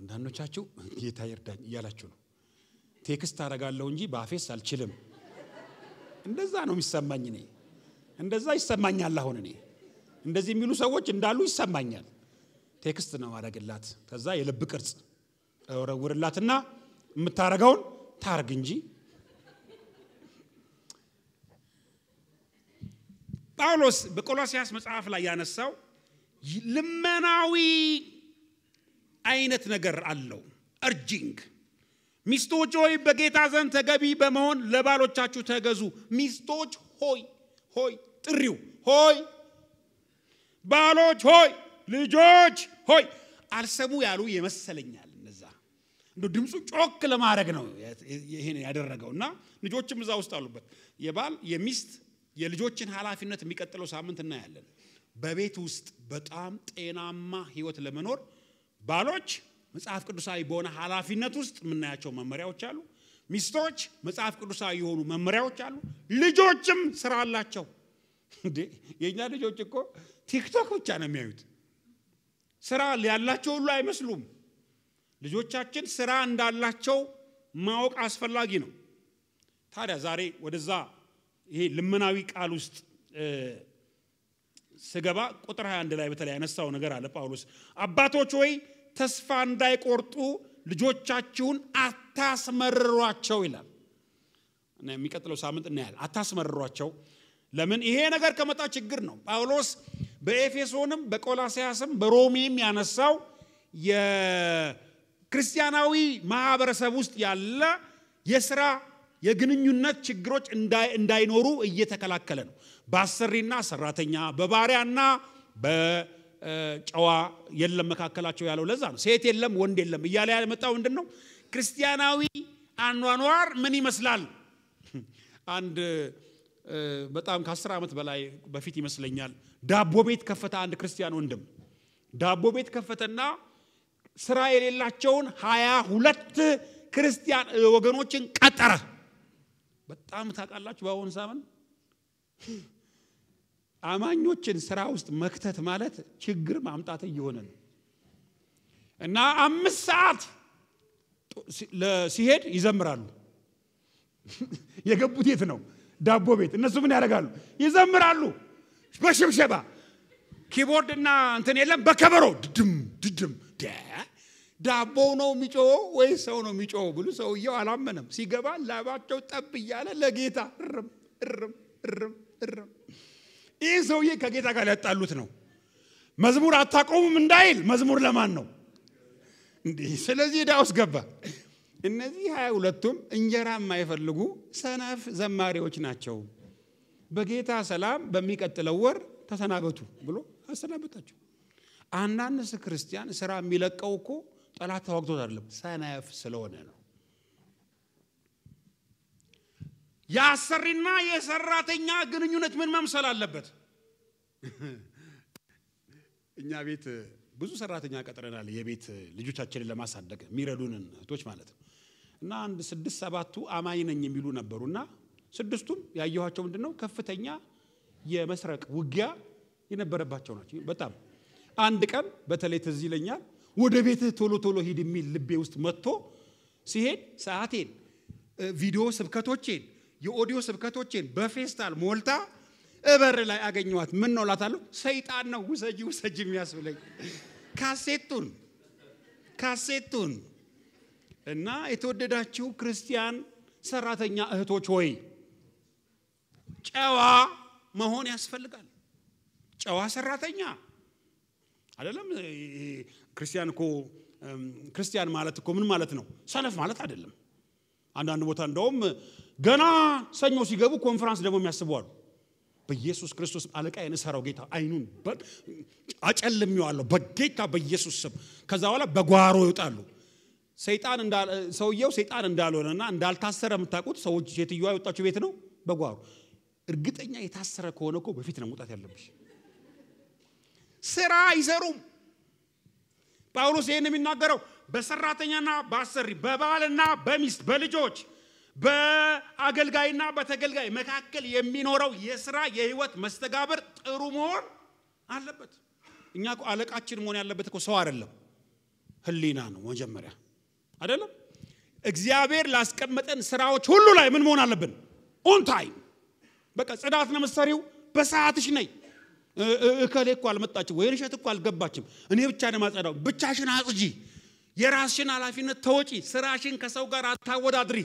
አንዳንዶቻችሁ ጌታ ይርዳኝ እያላችሁ ነው። ቴክስት አረጋለሁ እንጂ በአፌስ አልችልም። እንደዛ ነው የሚሰማኝ እኔ እንደዛ ይሰማኛል። አሁን እኔ እንደዚህ የሚሉ ሰዎች እንዳሉ ይሰማኛል። ቴክስት ነው አረግላት ከዛ የልብ ቅርጽ እወረውርላትና የምታረገውን ታርግ እንጂ ጳውሎስ በቆሎሲያስ መጽሐፍ ላይ ያነሳው ልመናዊ አይነት ነገር አለው እርጂንግ ሚስቶች ሆይ በጌታ ዘንድ ተገቢ በመሆን ለባሎቻችሁ ተገዙ ሚስቶች ሆይ ሆይ ጥሪው ሆይ ባሎች ሆይ ልጆች ሆይ አልሰሙ ያሉ ይመሰለኛል እነዛ እንደ ድምፁ ጮክ ለማድረግ ነው ይህን ያደረገው እና ልጆችም እዛ ውስጥ አሉበት የባል የሚስት የልጆችን ኃላፊነት የሚቀጥለው ሳምንት እናያለን በቤት ውስጥ በጣም ጤናማ ህይወት ለመኖር ባሎች መጽሐፍ ቅዱሳዊ በሆነ ኃላፊነት ውስጥ የምናያቸው መመሪያዎች አሉ። ሚስቶች መጽሐፍ ቅዱሳዊ የሆኑ መመሪያዎች አሉ። ልጆችም ስራ አላቸው። የእኛ ልጆች እኮ ቲክቶክ ብቻ ነው የሚያዩት። ስራ ያላቸው ሁሉ አይመስሉም። ልጆቻችን ስራ እንዳላቸው ማወቅ አስፈላጊ ነው። ታዲያ ዛሬ ወደዛ ይሄ ልመናዊ ቃል ውስጥ ስገባ ቁጥር 21 ላይ በተለይ ያነሳው ነገር አለ ጳውሎስ አባቶች ወይ ተስፋ እንዳይቆርጡ ልጆቻችሁን አታስመርሯቸው ይላል። የሚቀጥለው ሳምንት እናያል አታስመርሯቸው። ለምን ይሄ ነገር ከመጣ ችግር ነው። ጳውሎስ በኤፌሶንም በቆላሲያስም በሮሜም ያነሳው የክርስቲያናዊ ማህበረሰብ ውስጥ ያለ የስራ የግንኙነት ችግሮች እንዳይኖሩ እየተከላከለ ነው። በአሰሪና ሰራተኛ፣ በባሪያና ጨዋ የለም መካከላቸው ያለው ለዛ ነው። ሴት የለም ወንድ የለም እያለ ያመጣው ምንድን ነው? ክርስቲያናዊ አኗኗር ምን ይመስላል? አንድ በጣም ከአስር ዓመት በላይ በፊት ይመስለኛል ዳቦ ቤት ከፈተ አንድ ክርስቲያን ወንድም ዳቦ ቤት ከፈተና ስራ የሌላቸውን ሀያ ሁለት ክርስቲያን ወገኖችን ቀጠረ። በጣም ታውቃላችሁ በአሁኑ ዘመን አማኞችን ስራ ውስጥ መክተት ማለት ችግር ማምጣት እየሆነ ነው እና አምስት ሰዓት ሲሄድ ይዘምራሉ የገቡት የት ነው ዳቦ ቤት እነሱ ምን ያደርጋሉ ይዘምራሉ በሽብሸባ ኪቦርድ እና እንትን የለም በከበሮ ድድም ድድም ዳቦ ነው የሚጮ ወይ ሰው ነው የሚጮ ብሎ ሰውየው አላመነም ሲገባ ላባቸው ጠብ እያለ ለጌታ እርም እርም እርም እርም ይህ ሰውዬ ከጌታ ጋር ያጣሉት ነው። መዝሙር አታቆሙም እንዳይል መዝሙር ለማን ነው እንዲህ ስለዚህ ዕዳ ውስጥ ገባ። እነዚህ ሀያ ሁለቱም እንጀራ የማይፈልጉ ሰነፍ ዘማሪዎች ናቸው። በጌታ ሰላም በሚቀጥለው ወር ተሰናበቱ ብሎ አሰናበታቸው። አንዳንድ ክርስቲያን ስራ የሚለቀው እኮ ጠላት ተዋግቶት አይደለም፣ ሰነፍ ስለሆነ ነው። የአሰሪና የሰራተኛ ግንኙነት ምን መምሰል አለበት? እኛ ቤት ብዙ ሰራተኛ ቀጥረናል። የቤት ልጆቻችንን ለማሳደግ የሚረዱንን እህቶች ማለት ነው። እና አንድ ስድስት ሰባቱ አማኝ ነኝ የሚሉ ነበሩ። እና ስድስቱም ያየኋቸው ምንድን ነው ከፍተኛ የመስረቅ ውጊያ የነበረባቸው ናቸው። በጣም አንድ ቀን በተለይ ትዝ ይለኛል ወደ ቤትህ ቶሎ ቶሎ ሂድ የሚል ልቤ ውስጥ መጥቶ ሲሄድ ሰዓቴን፣ ቪዲዮ ስብከቶቼን የኦዲዮ ስብከቶቼን በፌስታል ሞልታ እበር ላይ አገኘዋት። ምን ነው እላታለሁ። ሰይጣን ነው ውሰጂ ውሰጂ የሚያስብለኝ ካሴቱን ካሴቱን። እና የተወደዳችሁ ክርስቲያን ሰራተኛ እህቶች ሆይ ጨዋ መሆን ያስፈልጋል። ጨዋ ሰራተኛ አይደለም። ክርስቲያን እኮ ክርስቲያን ማለት እኮ ምን ማለት ነው? ሰነፍ ማለት አይደለም። አንዳንድ ቦታ እንደውም ገና ሰኞ ሲገቡ ኮንፈረንስ ደግሞ የሚያስቡ አሉ። በኢየሱስ ክርስቶስ አለቃ የንሰራው ጌታ አይኑን አጨልሜዋለሁ በጌታ በኢየሱስ ስም። ከዛ በኋላ በጓሮ ይወጣሉ። ሰውየው ሰይጣን እንዳልሆነና እንዳልታሰረ የምታውቁት ሰዎች ሴትዮዋ የወጣችው ቤት ነው በጓሮ እርግጠኛ የታሰረ ከሆነ እኮ በፊት ነው መውጣት ያለብሽ። ስራ አይሰሩም። ጳውሎስ ይህን የሚናገረው በሰራተኛና በአሰሪ፣ በባልና በሚስት፣ በልጆች በአገልጋይና በተገልጋይ መካከል የሚኖረው የስራ የህይወት መስተጋብር ጥሩ መሆን አለበት። እኛ አለቃችን መሆን ያለበት እኮ ሰው አይደለም፣ ህሊና ነው መጀመሪያ አይደለም። እግዚአብሔር ላስቀመጠን ስራዎች ሁሉ ላይ ምን መሆን አለብን? ኦን ታይም። በቃ ጽዳት ነው የምትሰሪው፣ በሰዓትሽ ነይ። እከሌ እኮ አልመጣችም፣ ወይን እሸት እኮ አልገባችም፣ እኔ ብቻ ነው ማጸዳው ብቻሽን አጽጂ፣ የራስሽን ኃላፊነት ተወጪ፣ ስራሽን ከሰው ጋር አታወዳድሪ።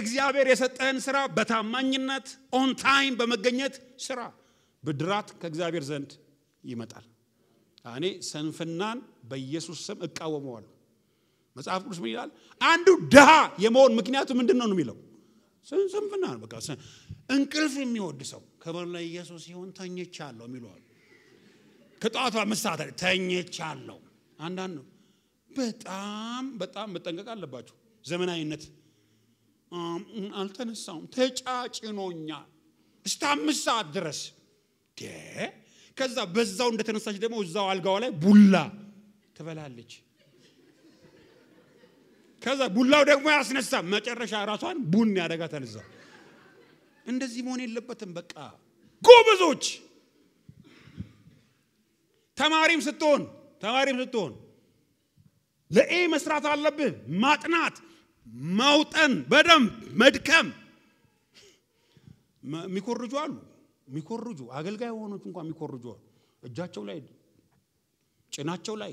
እግዚአብሔር የሰጠህን ስራ በታማኝነት ኦን ታይም በመገኘት ስራ። ብድራት ከእግዚአብሔር ዘንድ ይመጣል። እኔ ስንፍናን በኢየሱስ ስም እቃወመዋለሁ። መጽሐፍ ቅዱስ ምን ይላል? አንዱ ድሃ የመሆን ምክንያቱ ምንድን ነው የሚለው ስንፍና በቃ እንቅልፍ የሚወድ ሰው ከበር ላይ ኢየሱስ ሲሆን ተኝቻለሁ የሚለዋል። ከጠዋቷ አምስት ተኝቻለሁ። አንዳንድ ነው። በጣም በጣም መጠንቀቅ አለባችሁ። ዘመናዊነት አልተነሳውም። ተጫጭኖኛል እስከ አምስት ሰዓት ድረስ። ከዛ በዛው እንደተነሳች ደግሞ እዛው አልጋዋ ላይ ቡላ ትበላለች። ከዛ ቡላው ደግሞ ያስነሳ መጨረሻ ራሷን ቡን ያደጋ እዛ እንደዚህ መሆን የለበትም። በቃ ጎበዞች ተማሪም ስትሆን ተማሪም ስትሆን ለኤ መስራት አለብህ ማጥናት ማውጠን፣ በደንብ መድከም። የሚኮርጁ አሉ፣ የሚኮርጁ አገልጋይ የሆኑት እንኳን የሚኮርጁ አሉ። እጃቸው ላይ፣ ጭናቸው ላይ፣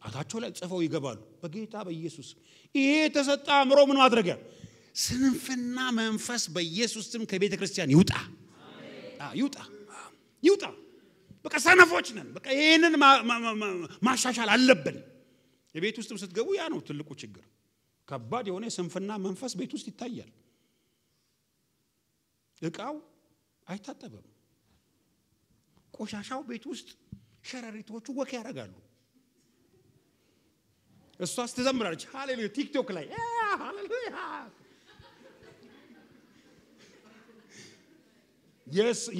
ጣታቸው ላይ ጽፈው ይገባሉ። በጌታ በኢየሱስ ይሄ የተሰጠ አእምሮ ምን ማድረግ ስንፍና መንፈስ በኢየሱስ ስም ከቤተ ክርስቲያን ይውጣ ይውጣ ይውጣ። በቃ ሰነፎች ነን። በቃ ይህንን ማሻሻል አለብን። የቤት ውስጥም ስትገቡ ያ ነው ትልቁ ችግር። ከባድ የሆነ የስንፍና መንፈስ ቤት ውስጥ ይታያል። እቃው አይታጠብም። ቆሻሻው ቤት ውስጥ ሸረሪቶቹ ወክ ያደርጋሉ። እሷስ ትዘምራለች። ሃሌሉያ ቲክቶክ ላይ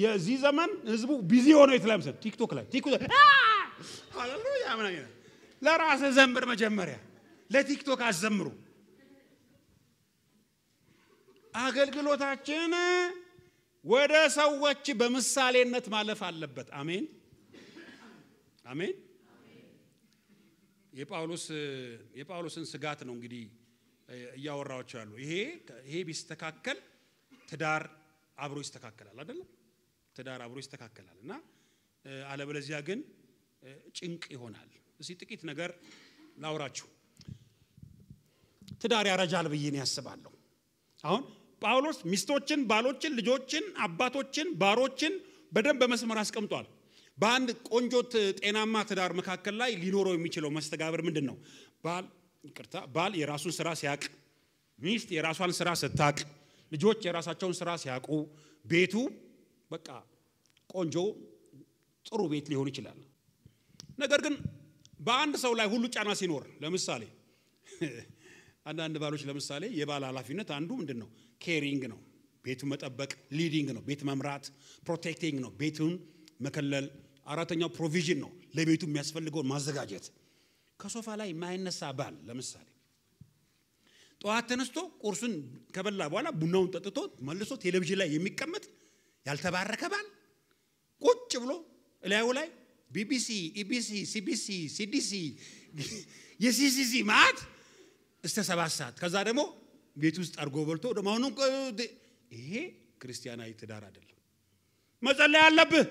የዚህ ዘመን ህዝቡ ቢዚ ሆነ የተለያየ ቲክቶክ ላይ ቲክቶክ ለራስ ዘምር መጀመሪያ ለቲክቶክ አዘምሩ። አገልግሎታችን ወደ ሰዎች በምሳሌነት ማለፍ አለበት። አሜን አሜን። የጳውሎስ የጳውሎስን ስጋት ነው እንግዲህ እያወራዎች ያሉ ይሄ ይሄ ቢስተካከል ትዳር አብሮ ይስተካከላል አይደለም? ትዳር አብሮ ይስተካከላል እና አለበለዚያ ግን ጭንቅ ይሆናል። እስቲ ጥቂት ነገር ላውራችሁ። ትዳር ያረጃል ብዬ ነው ያስባለሁ። አሁን ጳውሎስ ሚስቶችን፣ ባሎችን፣ ልጆችን፣ አባቶችን፣ ባሮችን በደንብ በመስመር አስቀምጧል። በአንድ ቆንጆ ጤናማ ትዳር መካከል ላይ ሊኖረው የሚችለው መስተጋብር ምንድን ነው? ባል ይቅርታ፣ ባል የራሱን ስራ ሲያቅ፣ ሚስት የራሷን ስራ ስታቅ፣ ልጆች የራሳቸውን ስራ ሲያቁ ቤቱ በቃ ቆንጆ ጥሩ ቤት ሊሆን ይችላል። ነገር ግን በአንድ ሰው ላይ ሁሉ ጫና ሲኖር፣ ለምሳሌ አንዳንድ ባሎች ለምሳሌ የባል ኃላፊነት አንዱ ምንድን ነው? ኬሪንግ ነው፣ ቤቱን መጠበቅ። ሊዲንግ ነው፣ ቤት መምራት። ፕሮቴክቲንግ ነው፣ ቤቱን መከለል። አራተኛው ፕሮቪዥን ነው፣ ለቤቱ የሚያስፈልገውን ማዘጋጀት። ከሶፋ ላይ የማይነሳ ባል ለምሳሌ ጠዋት ተነስቶ ቁርሱን ከበላ በኋላ ቡናውን ጠጥቶ መልሶ ቴሌቪዥን ላይ የሚቀመጥ ያልተባረከ ባል ቁጭ ብሎ እላዩ ላይ ቢቢሲ፣ ኢቢሲ፣ ሲቢሲ፣ ሲዲሲ፣ የሲሲሲ ማአት እስተ ሰባት ሰዓት ከዛ ደግሞ ቤት ውስጥ አድርጎ በልቶ ደግሞ አሁንም ይሄ ክርስቲያናዊ ትዳር አይደለም። መጸለይ አለብህ።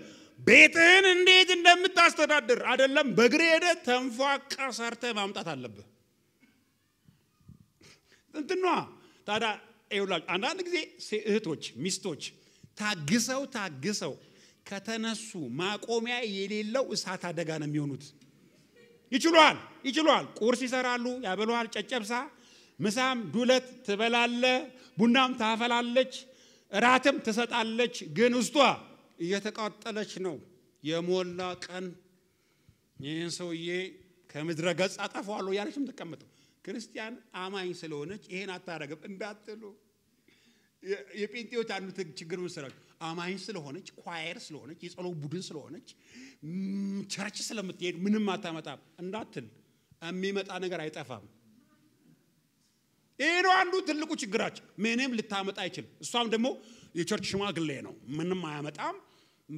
ቤትህን እንዴት እንደምታስተዳድር አይደለም። በእግር ሄደ ተንፏቃ ሰርተ ማምጣት አለብህ። እንትኗ ታዲያ ይውላችሁ አንዳንድ ጊዜ እህቶች፣ ሚስቶች ታግሰው ታግሰው ከተነሱ ማቆሚያ የሌለው እሳት አደጋ ነው የሚሆኑት። ይችሏል ይችሏል። ቁርስ ይሰራሉ፣ ያበሏል፣ ጨጨብሳ ምሳም ዱለት ትበላለ፣ ቡናም ታፈላለች፣ እራትም ትሰጣለች። ግን ውስጧ እየተቃጠለች ነው። የሞላ ቀን ይህን ሰውዬ ከምድረ ገጽ አጠፋዋለሁ እያለች ምትቀምጠው ክርስቲያን አማኝ ስለሆነች ይሄን አታረግም እንዳትሉ። የጴንጤዎች አንዱ ችግር ምስራችሁ አማኝ ስለሆነች፣ ኳየር ስለሆነች፣ የጸሎት ቡድን ስለሆነች፣ ቸርች ስለምትሄድ ምንም አታመጣም እንዳትል፣ የሚመጣ ነገር አይጠፋም። ይህ ነው አንዱ ትልቁ ችግራችን። ምንም ልታመጣ አይችልም። እሷም ደግሞ የቸርች ሽማግሌ ነው፣ ምንም አያመጣም።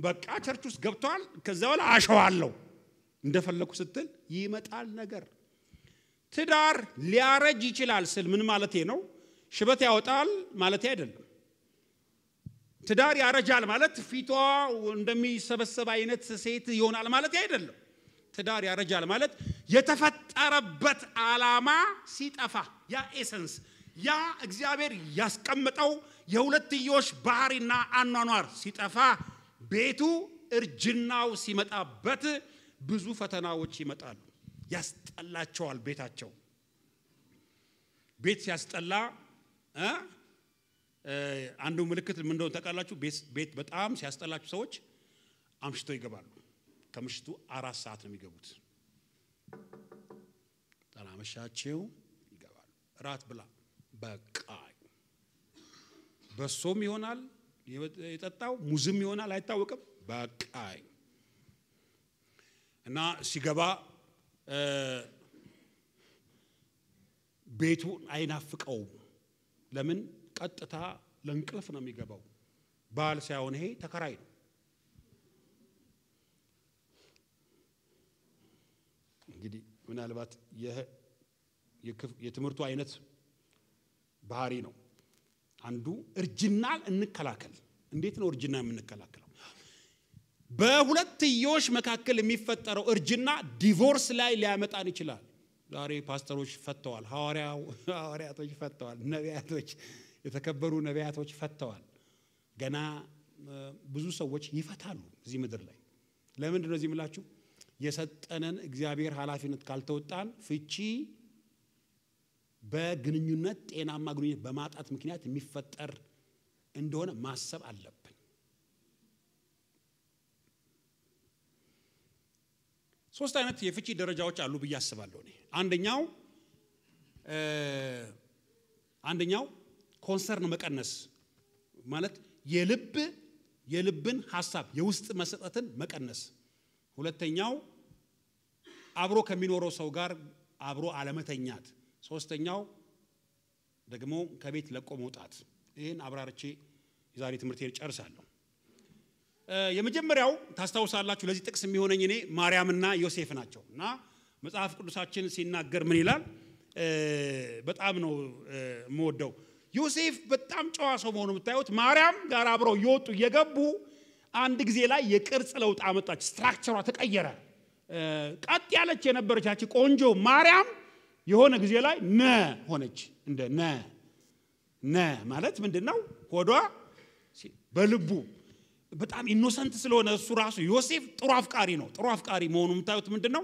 በቃ ቸርች ውስጥ ገብተዋል፣ ከዛ በላ አሸዋለሁ እንደፈለኩ ስትል ይመጣል ነገር። ትዳር ሊያረጅ ይችላል ስል ምን ማለቴ ነው? ሽበት ያወጣል ማለት አይደለም። ትዳር ያረጃል ማለት ፊቷ እንደሚሰበሰብ አይነት ሴት ይሆናል ማለት አይደለም። ትዳር ያረጃል ማለት የተፈጠረበት ዓላማ ሲጠፋ ያ ኤሰንስ ያ እግዚአብሔር ያስቀመጠው የሁለትዮሽ ባህሪና አኗኗር ሲጠፋ ቤቱ እርጅናው ሲመጣበት ብዙ ፈተናዎች ይመጣሉ። ያስጠላቸዋል ቤታቸው። ቤት ሲያስጠላ አንዱ ምልክት ምን እንደሆነ ታውቃላችሁ? ቤት በጣም ሲያስጠላችሁ ሰዎች አምሽተው ይገባሉ። ከምሽቱ አራት ሰዓት ነው የሚገቡት። ጠላመሻቸው ይገባሉ። እራት ብላ በቃ በሶም ይሆናል የጠጣው ሙዝም ይሆናል አይታወቅም። በቃ እና ሲገባ ቤቱ አይናፍቀውም። ለምን ቀጥታ ለእንቅልፍ ነው የሚገባው። ባል ሳይሆን ይሄ ተከራይ ነው። እንግዲህ ምናልባት የትምህርቱ አይነት ባህሪ ነው። አንዱ እርጅና እንከላከል። እንዴት ነው እርጅና የምንከላከለው? በሁለትዮሽ መካከል የሚፈጠረው እርጅና ዲቮርስ ላይ ሊያመጣን ይችላል። ዛሬ ፓስተሮች ፈተዋል፣ ሐዋርያቶች ፈተዋል፣ ነቢያቶች የተከበሩ ነቢያቶች ፈተዋል። ገና ብዙ ሰዎች ይፈታሉ እዚህ ምድር ላይ። ለምንድን ነው እዚህ የምላችሁ? የሰጠንን እግዚአብሔር ኃላፊነት ካልተወጣን ፍቺ በግንኙነት ጤናማ ግንኙነት በማጣት ምክንያት የሚፈጠር እንደሆነ ማሰብ አለብን። ሶስት አይነት የፍቺ ደረጃዎች አሉ ብዬ አስባለሁ። አንደኛው አንደኛው ኮንሰርን መቀነስ ማለት የልብ የልብን ሀሳብ የውስጥ መሰጠትን መቀነስ። ሁለተኛው አብሮ ከሚኖረው ሰው ጋር አብሮ አለመተኛት። ሶስተኛው ደግሞ ከቤት ለቆ መውጣት። ይህን አብራርቼ የዛሬ ትምህርቴን ጨርሳለሁ። የመጀመሪያው ታስታውሳላችሁ፣ ለዚህ ጥቅስ የሚሆነኝ እኔ ማርያምና ዮሴፍ ናቸው እና መጽሐፍ ቅዱሳችን ሲናገር ምን ይላል? በጣም ነው የምወደው። ዮሴፍ በጣም ጨዋ ሰው መሆኑ የምታዩት ማርያም ጋር አብረው እየወጡ እየገቡ አንድ ጊዜ ላይ የቅርጽ ለውጥ አመጣች። ስትራክቸሯ ተቀየረ። ቀጥ ያለች የነበረች ቆንጆ ማርያም የሆነ ጊዜ ላይ ነ ሆነች። እንደ ነ ነ ማለት ምንድን ነው? ሆዷ በልቡ በጣም ኢኖሰንት ስለሆነ እሱ ራሱ ዮሴፍ ጥሩ አፍቃሪ ነው። ጥሩ አፍቃሪ መሆኑ የምታዩት ምንድን ነው?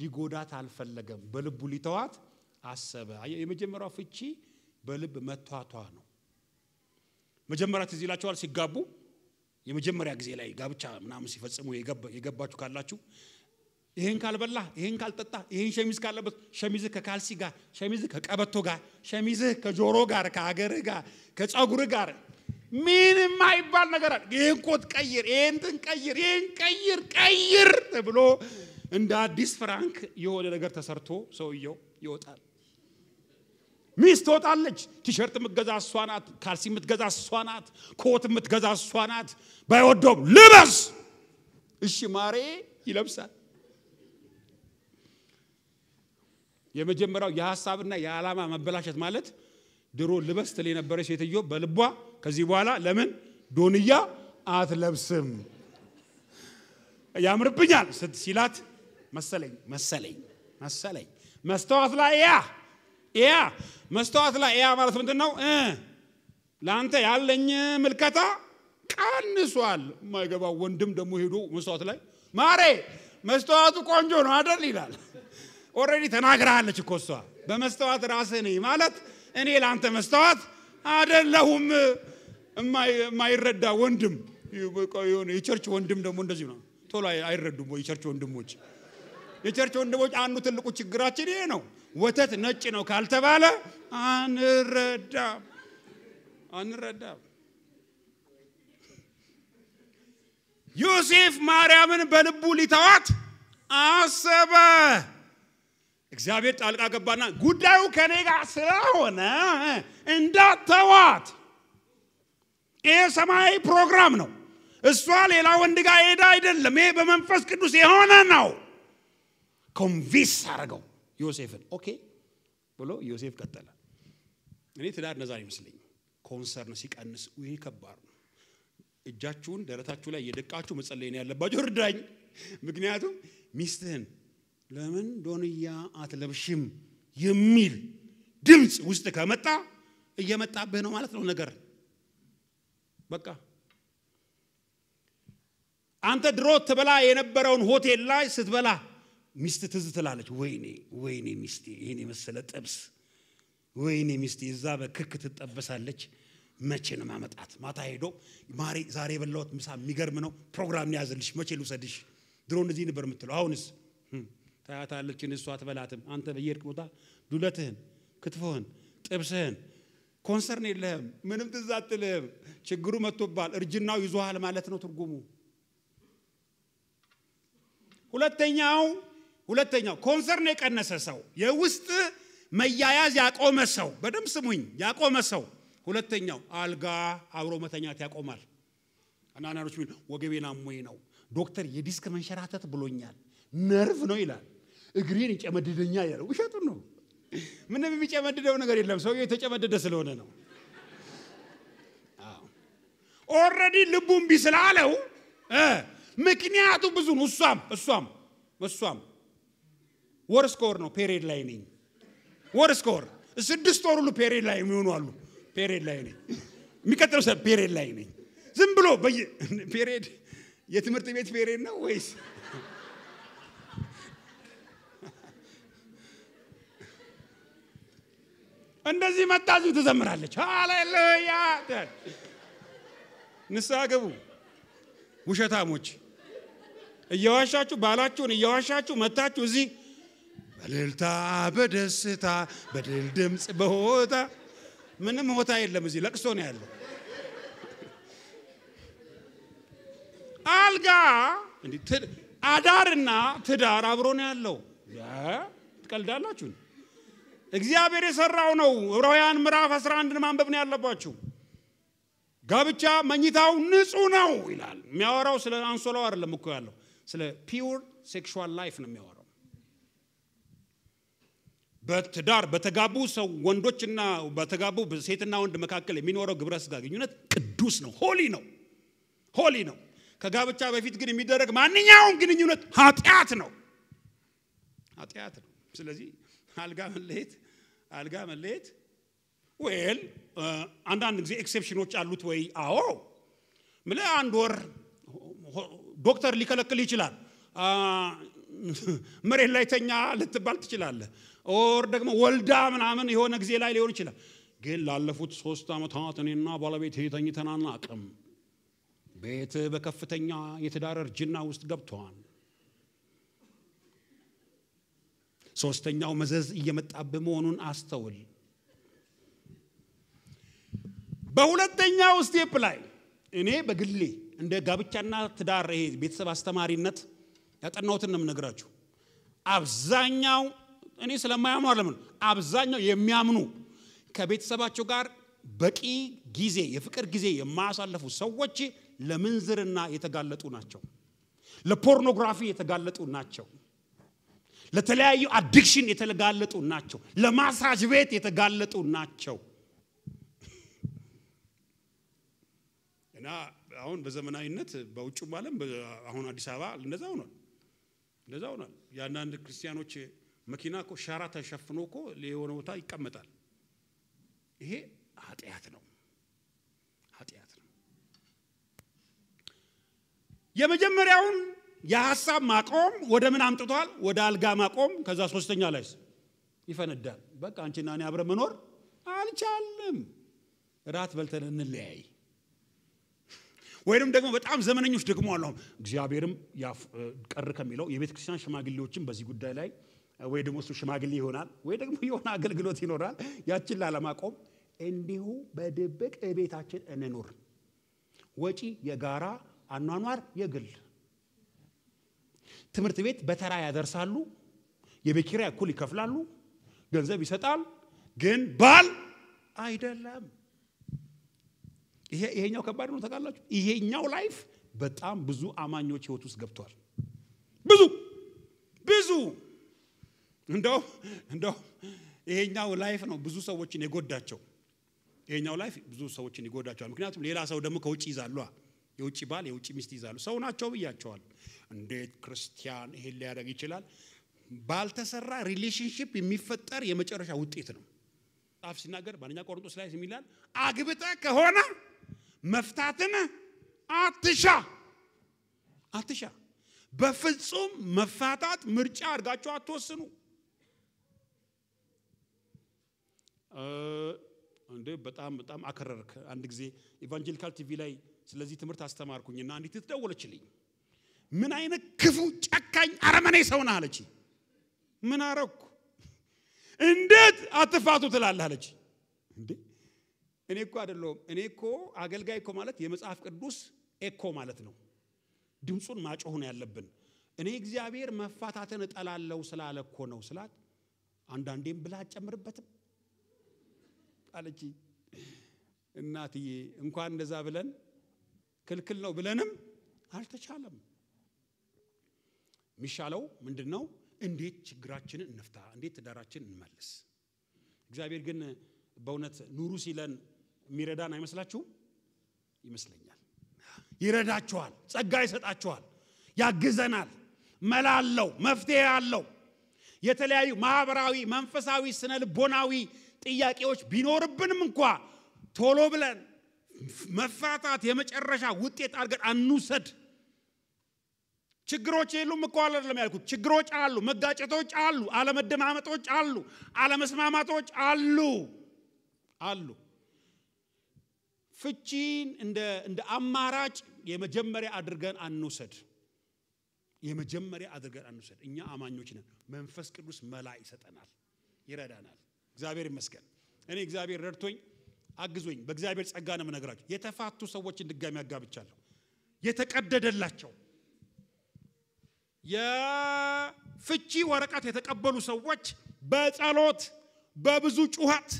ሊጎዳት አልፈለገም። በልቡ ሊተዋት አሰበ። የመጀመሪያው ፍቺ በልብ መቷቷ ነው። መጀመሪያ ትዝ ሲጋቡ የመጀመሪያ ጊዜ ላይ ጋብቻ ምናምን ሲፈጽሙ የገባችሁ ካላችሁ ይህን ካልበላ ይህን ካልጠጣ ይህን ሸሚዝ ካለበት ሸሚዝ ከካልሲ ጋር ሸሚዝ ከቀበቶ ጋር ሸሚዝ ከጆሮ ጋር ከሀገርህ ጋር ከጸጉርህ ጋር ምን የማይባል ነገር አለ። ይህን ኮት ቀይር፣ ይህንትን ቀይር፣ ይህን ቀይር ቀይር ተብሎ እንደ አዲስ ፍራንክ የሆነ ነገር ተሰርቶ ሰውየው ይወጣል። ሚስት ትወጣለች። ቲሸርት የምትገዛ እሷ ናት። ካልሲ የምትገዛ እሷ ናት። ኮት የምትገዛ እሷ ናት። ባይወደውም ልበስ እሺ ማሬ ይለብሳል። የመጀመሪያው የሀሳብና የዓላማ መበላሸት ማለት ድሮ ልበስ ትል የነበረች ሴትዮ በልቧ ከዚህ በኋላ ለምን ዶንያ አትለብስም ያምርብኛል ሲላት መሰለኝ መሰለኝ መሰለኝ መስተዋት ላይ ያ ያ መስተዋት ላይ ያ ማለት ምንድን ነው? ለአንተ ያለኝ ምልከታ ቀንሷል። የማይገባው ወንድም ደግሞ ሄዶ መስተዋት ላይ ማሬ መስተዋቱ ቆንጆ ነው አደል ይላል። ኦልሬዲ ተናግራለች እኮ እሷ። በመስተዋት ራስህ ነኝ ማለት እኔ ለአንተ መስተዋት አደለሁም። የማይረዳ ወንድም የሆነ የቸርች ወንድም ደግሞ እንደዚህ ነው። ቶሎ አይረዱም ወይ የቸርች ወንድሞች? የቸርች ወንድሞች አንዱ ትልቁ ችግራችን ይሄ ነው። ወተት ነጭ ነው ካልተባለ አንረዳም አንረዳም። ዮሴፍ ማርያምን በልቡ ሊተዋት አሰበ። እግዚአብሔር ጣልቃ ገባና ጉዳዩ ከኔ ጋር ስለሆነ እንዳተዋት። ይህ ሰማያዊ ፕሮግራም ነው። እሷ ሌላ ወንድ ጋር ሄዳ አይደለም። ይሄ በመንፈስ ቅዱስ የሆነ ነው። ኮንቪንስ አድርገው ዮሴፍን ኦኬ ብሎ ዮሴፍ ቀጠለ። እኔ ትዳር ነዛ ይመስለኝ ኮንሰርን ሲቀንስ ይህ ከባድ ነው። እጃችሁን ደረታችሁ ላይ እየደቃችሁ መጸለይን ያለባችሁ እርዳኝ። ምክንያቱም ሚስትህን ለምን ዶንያ አትለብሽም የሚል ድምፅ ውስጥ ከመጣ እየመጣብህ ነው ማለት ነው ነገር በቃ አንተ ድሮ ትበላ የነበረውን ሆቴል ላይ ስትበላ ሚስት ትዝ ትላለች። ወይኔ ወይኔ ሚስቴ ይህን የመሰለ ጥብስ፣ ወይኔ ሚስቴ እዛ በክክ ትጠበሳለች። መቼ ነው ማመጣት? ማታ ሄዶ ማሬ ዛሬ የበላሁት ምሳ የሚገርም ነው፣ ፕሮግራም ያዘልሽ፣ መቼ ልውሰድሽ? ድሮ እንደዚህ ነበር የምትለው። አሁንስ hm፣ ታያታለች እሷ አትበላትም። አንተ በየሄድክ ቦታ ዱለትህን፣ ክትፎህን፣ ጥብስህን ኮንሰርን የለህም፣ ምንም ትዝ አትልህም። ችግሩ መጥቶባል፣ እርጅናው ይዞሃል ማለት ነው ትርጉሙ። ሁለተኛው ሁለተኛው ኮንሰርን የቀነሰ ሰው የውስጥ መያያዝ ያቆመ ሰው በደም ስሙኝ ያቆመ ሰው ሁለተኛው አልጋ አብሮ መተኛት ያቆማል አናናሮች ሚል ወገቤን አሞኝ ነው ዶክተር የዲስክ መንሸራተት ብሎኛል ነርቭ ነው ይላል እግሬን ይጨመድደኛ ያለው ውሸቱን ነው ምንም የሚጨመድደው ነገር የለም ሰው የተጨመደደ ስለሆነ ነው ኦረዲ ልቡ ቢስላለው ምክንያቱ ብዙ ነው እሷም እሷም እሷም ወር ስኮር ነው ፔሪድ ላይ ነኝ። ወር ስኮር ስድስት ወር ሁሉ ፔሪድ ላይ የሚሆኑ አሉ። ፔሪድ ላይ ነኝ። የሚቀጥለው ሰ ፔሪድ ላይ ነኝ። ዝም ብሎ ፔሬድ የትምህርት ቤት ፔሬድ ነው ወይስ እንደዚህ መጣዙ ትዘምራለች። ሃሌሉያ ንስሐ ግቡ ውሸታሞች። እየዋሻችሁ ባላችሁን እየዋሻችሁ መታችሁ እዚህ በልልታ በደስታ በድል ድምፅ በሆታ ምንም ሆታ የለም። እዚህ ለቅሶ ነው ያለው። አልጋ አዳርና ትዳር አብሮ ነው ያለው። ትቀልዳላችሁ። እግዚአብሔር የሰራው ነው። ዕብራውያን ምዕራፍ 11 ማንበብ ነው ያለባችሁ። ጋብቻ መኝታው ንጹህ ነው ይላል። የሚያወራው ስለ አንሶላው አይደለም እኮ ያለው፣ ስለ ፒውር ሴክሹዋል ላይፍ ነው የሚያወራው። በትዳር በተጋቡ ሰው ወንዶችና በተጋቡ ሴትና ወንድ መካከል የሚኖረው ግብረ ስጋ ግንኙነት ቅዱስ ነው፣ ሆሊ ነው፣ ሆሊ ነው። ከጋብቻ በፊት ግን የሚደረግ ማንኛውም ግንኙነት ኃጢአት ነው፣ ኃጢአት ነው። ስለዚህ አልጋ መለየት አልጋ መለየት ዌል አንዳንድ ጊዜ ኤክሴፕሽኖች አሉት ወይ? አዎ ምለ አንድ ወር ዶክተር ሊከለክል ይችላል። መሬት ላይ ተኛ ልትባል ትችላለህ። ኦር ደግሞ ወልዳ ምናምን የሆነ ጊዜ ላይ ሊሆን ይችላል። ግን ላለፉት ሶስት ዓመታት እኔና ባለቤት ተኝተን አናቅም። ቤት በከፍተኛ የትዳር እርጅና ውስጥ ገብተዋል። ሶስተኛው መዘዝ እየመጣብህ መሆኑን አስተውል። በሁለተኛው ስቴፕ ላይ እኔ በግሌ እንደ ጋብቻና ትዳር ይሄ ቤተሰብ አስተማሪነት ያጠናሁትን ነው የምነግራችሁ። አብዛኛው እኔ ስለማያምኑ አለምን አብዛኛው የሚያምኑ ከቤተሰባቸው ጋር በቂ ጊዜ የፍቅር ጊዜ የማያሳለፉ ሰዎች ለምንዝርና የተጋለጡ ናቸው። ለፖርኖግራፊ የተጋለጡ ናቸው። ለተለያዩ አዲክሽን የተጋለጡ ናቸው። ለማሳጅ ቤት የተጋለጡ ናቸው። እና አሁን በዘመናዊነት በውጭም ዓለም አሁን አዲስ አበባ እንደዛ ሆኗል። እንደዛ ሆኗል። የአንዳንድ ክርስቲያኖች መኪና እኮ ሸራ ተሸፍኖ እኮ የሆነ ቦታ ይቀመጣል። ይሄ ኃጢአት ነው፣ ኃጢአት ነው። የመጀመሪያውን የሀሳብ ማቆም ወደ ምን አምጥቷል? ወደ አልጋ ማቆም። ከዛ ሶስተኛ ላይ ይፈነዳል። በቃ አንቺና እኔ አብረ መኖር አልቻልም፣ ራት በልተን እንለያይ። ወይም ደግሞ በጣም ዘመነኞች ደግሞ አለሁም እግዚአብሔርም ቀር ከሚለው የቤተ ክርስቲያን ሽማግሌዎችን በዚህ ጉዳይ ላይ ወይ ደግሞ እሱ ሽማግሌ ይሆናል፣ ወይ ደግሞ የሆነ አገልግሎት ይኖራል። ያችን ላለማቆም እንዲሁ በድብቅ ቤታችን እንኑር። ወጪ የጋራ አኗኗር የግል ትምህርት ቤት በተራ ያደርሳሉ። የቤት እኩል ይከፍላሉ። ገንዘብ ይሰጣል፣ ግን ባል አይደለም። ይሄኛው ከባድ ነው ታውቃላችሁ። ይሄኛው ላይፍ በጣም ብዙ አማኞች ህይወት ውስጥ ገብቷል። ብዙ ብዙ እንደው እንደው ይሄኛው ላይፍ ነው ብዙ ሰዎችን የጎዳቸው። ይሄኛው ላይፍ ብዙ ሰዎችን ይጎዳቸዋል። ምክንያቱም ሌላ ሰው ደግሞ ከውጭ ይዛሉ፣ የውጭ ባል የውጭ ሚስት ይዛሉ። ሰው ናቸው ብያቸዋል። እንዴት ክርስቲያን ይሄን ሊያደርግ ይችላል? ባልተሰራ ሪሌሽንሽፕ የሚፈጠር የመጨረሻ ውጤት ነው። ጻፍ ሲናገር በአንደኛ ቆርንጦስ ላይ የሚላል አግብተ ከሆነ መፍታትን አትሻ አትሻ። በፍጹም መፋታት ምርጫ አድርጋችሁ አትወስኑ። እንዴ በጣም በጣም አከረርክ። አንድ ጊዜ ኢቫንጀሊካል ቲቪ ላይ ስለዚህ ትምህርት አስተማርኩኝና አንዲት ትደወለችልኝ። ምን አይነት ክፉ ጨካኝ አረመኔ ሰው ነህ አለች። ምን አረኩ? እንዴት አትፋቱ ትላለህ አለች። እንዴ እኔ እኮ አይደለሁም። እኔ እኮ አገልጋይ እኮ ማለት የመጽሐፍ ቅዱስ ኤኮ ማለት ነው። ድምፁን ማጮህ ነው ያለብን። እኔ እግዚአብሔር መፋታትን እጠላለው ስላለ እኮ ነው ስላት፣ አንዳንዴም ብላ አጨምርበትም? አለች እናትዬ። እንኳን እንደዛ ብለን ክልክል ነው ብለንም አልተቻለም። የሚሻለው ምንድን ነው? እንዴት ችግራችንን እንፍታ፣ እንዴት ትዳራችን እንመልስ። እግዚአብሔር ግን በእውነት ኑሩ ሲለን የሚረዳን አይመስላችሁም? ይመስለኛል። ይረዳችኋል፣ ጸጋ ይሰጣችኋል፣ ያግዘናል። መላ አለው፣ መፍትሄ አለው። የተለያዩ ማህበራዊ፣ መንፈሳዊ፣ ስነ ልቦናዊ ጥያቄዎች ቢኖርብንም እንኳ ቶሎ ብለን መፋታት የመጨረሻ ውጤት አድርገን አንውሰድ። ችግሮች የሉም እኮ አይደለም ያልኩት። ችግሮች አሉ፣ መጋጨቶች አሉ፣ አለመደማመጦች አሉ፣ አለመስማማቶች አሉ አሉ። ፍቺን እንደ አማራጭ የመጀመሪያ አድርገን አንውሰድ። የመጀመሪያ አድርገን አንውሰድ። እኛ አማኞች ነን። መንፈስ ቅዱስ መላ ይሰጠናል፣ ይረዳናል። እግዚአብሔር ይመስገን። እኔ እግዚአብሔር ረድቶኝ አግዞኝ በእግዚአብሔር ጸጋ ነው የምነግራቸው። የተፋቱ ሰዎችን ድጋሚ አጋብቻለሁ። የተቀደደላቸው የፍቺ ወረቀት የተቀበሉ ሰዎች በጸሎት በብዙ ጩኸት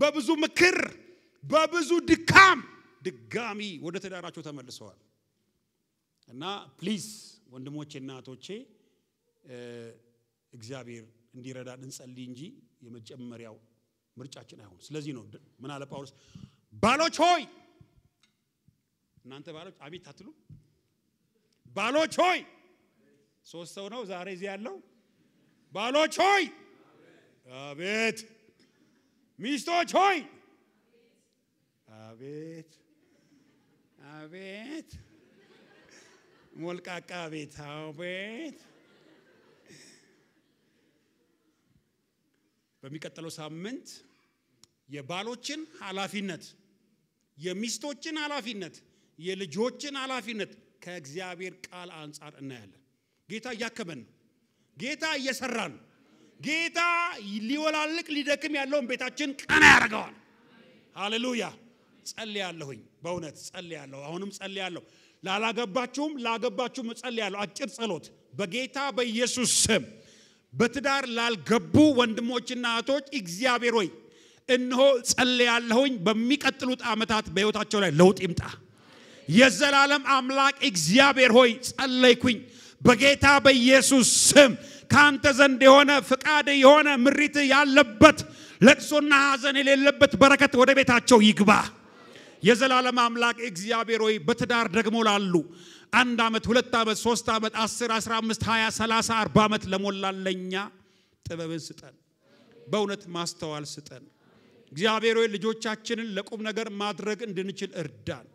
በብዙ ምክር በብዙ ድካም ድጋሚ ወደ ተዳራቸው ተመልሰዋል እና ፕሊዝ ወንድሞቼ እናቶቼ እግዚአብሔር እንዲረዳን እንጸልይ እንጂ የመጀመሪያው ምርጫችን አይሆን። ስለዚህ ነው ምን አለ ጳውሎስ፣ ባሎች ሆይ እናንተ ባሎች አቤት አትሉ። ባሎች ሆይ ሶስት ሰው ነው ዛሬ እዚህ ያለው። ባሎች ሆይ አቤት፣ ሚስቶች ሆይ አቤት፣ አቤት፣ ሞልቃቃ ቤት አቤት በሚቀጥለው ሳምንት የባሎችን ኃላፊነት የሚስቶችን ኃላፊነት የልጆችን ኃላፊነት ከእግዚአብሔር ቃል አንጻር እናያለን። ጌታ እያከመን ነው። ጌታ እየሰራን ነው። ጌታ ሊወላልቅ ሊደክም ያለውን ቤታችን ቀና ያደርገዋል። ሃሌሉያ። ጸልያለሁኝ፣ በእውነት ጸልያለሁ። አሁንም ጸልያለሁ። ላላገባችሁም ላገባችሁም ጸልያለሁ። አጭር ጸሎት በጌታ በኢየሱስ ስም በትዳር ላልገቡ ወንድሞችና እህቶች እግዚአብሔር ሆይ እነሆ ጸልያለሁኝ፣ በሚቀጥሉት ዓመታት በሕይወታቸው ላይ ለውጥ ይምጣ። የዘላለም አምላክ እግዚአብሔር ሆይ ጸለይኩኝ፣ በጌታ በኢየሱስ ስም ከአንተ ዘንድ የሆነ ፍቃድ የሆነ ምሪት ያለበት ለቅሶና ሐዘን የሌለበት በረከት ወደ ቤታቸው ይግባ። የዘላለም አምላክ እግዚአብሔር ሆይ በትዳር ደግሞ ላሉ አንድ ዓመት፣ ሁለት ዓመት፣ ሶስት ዓመት፣ አስር አስራ አምስት ሀያ ሰላሳ አርባ ዓመት ለሞላለኛ ጥበብን ስጠን፣ በእውነት ማስተዋል ስጠን። እግዚአብሔር ሆይ ልጆቻችንን ለቁም ነገር ማድረግ እንድንችል እርዳን።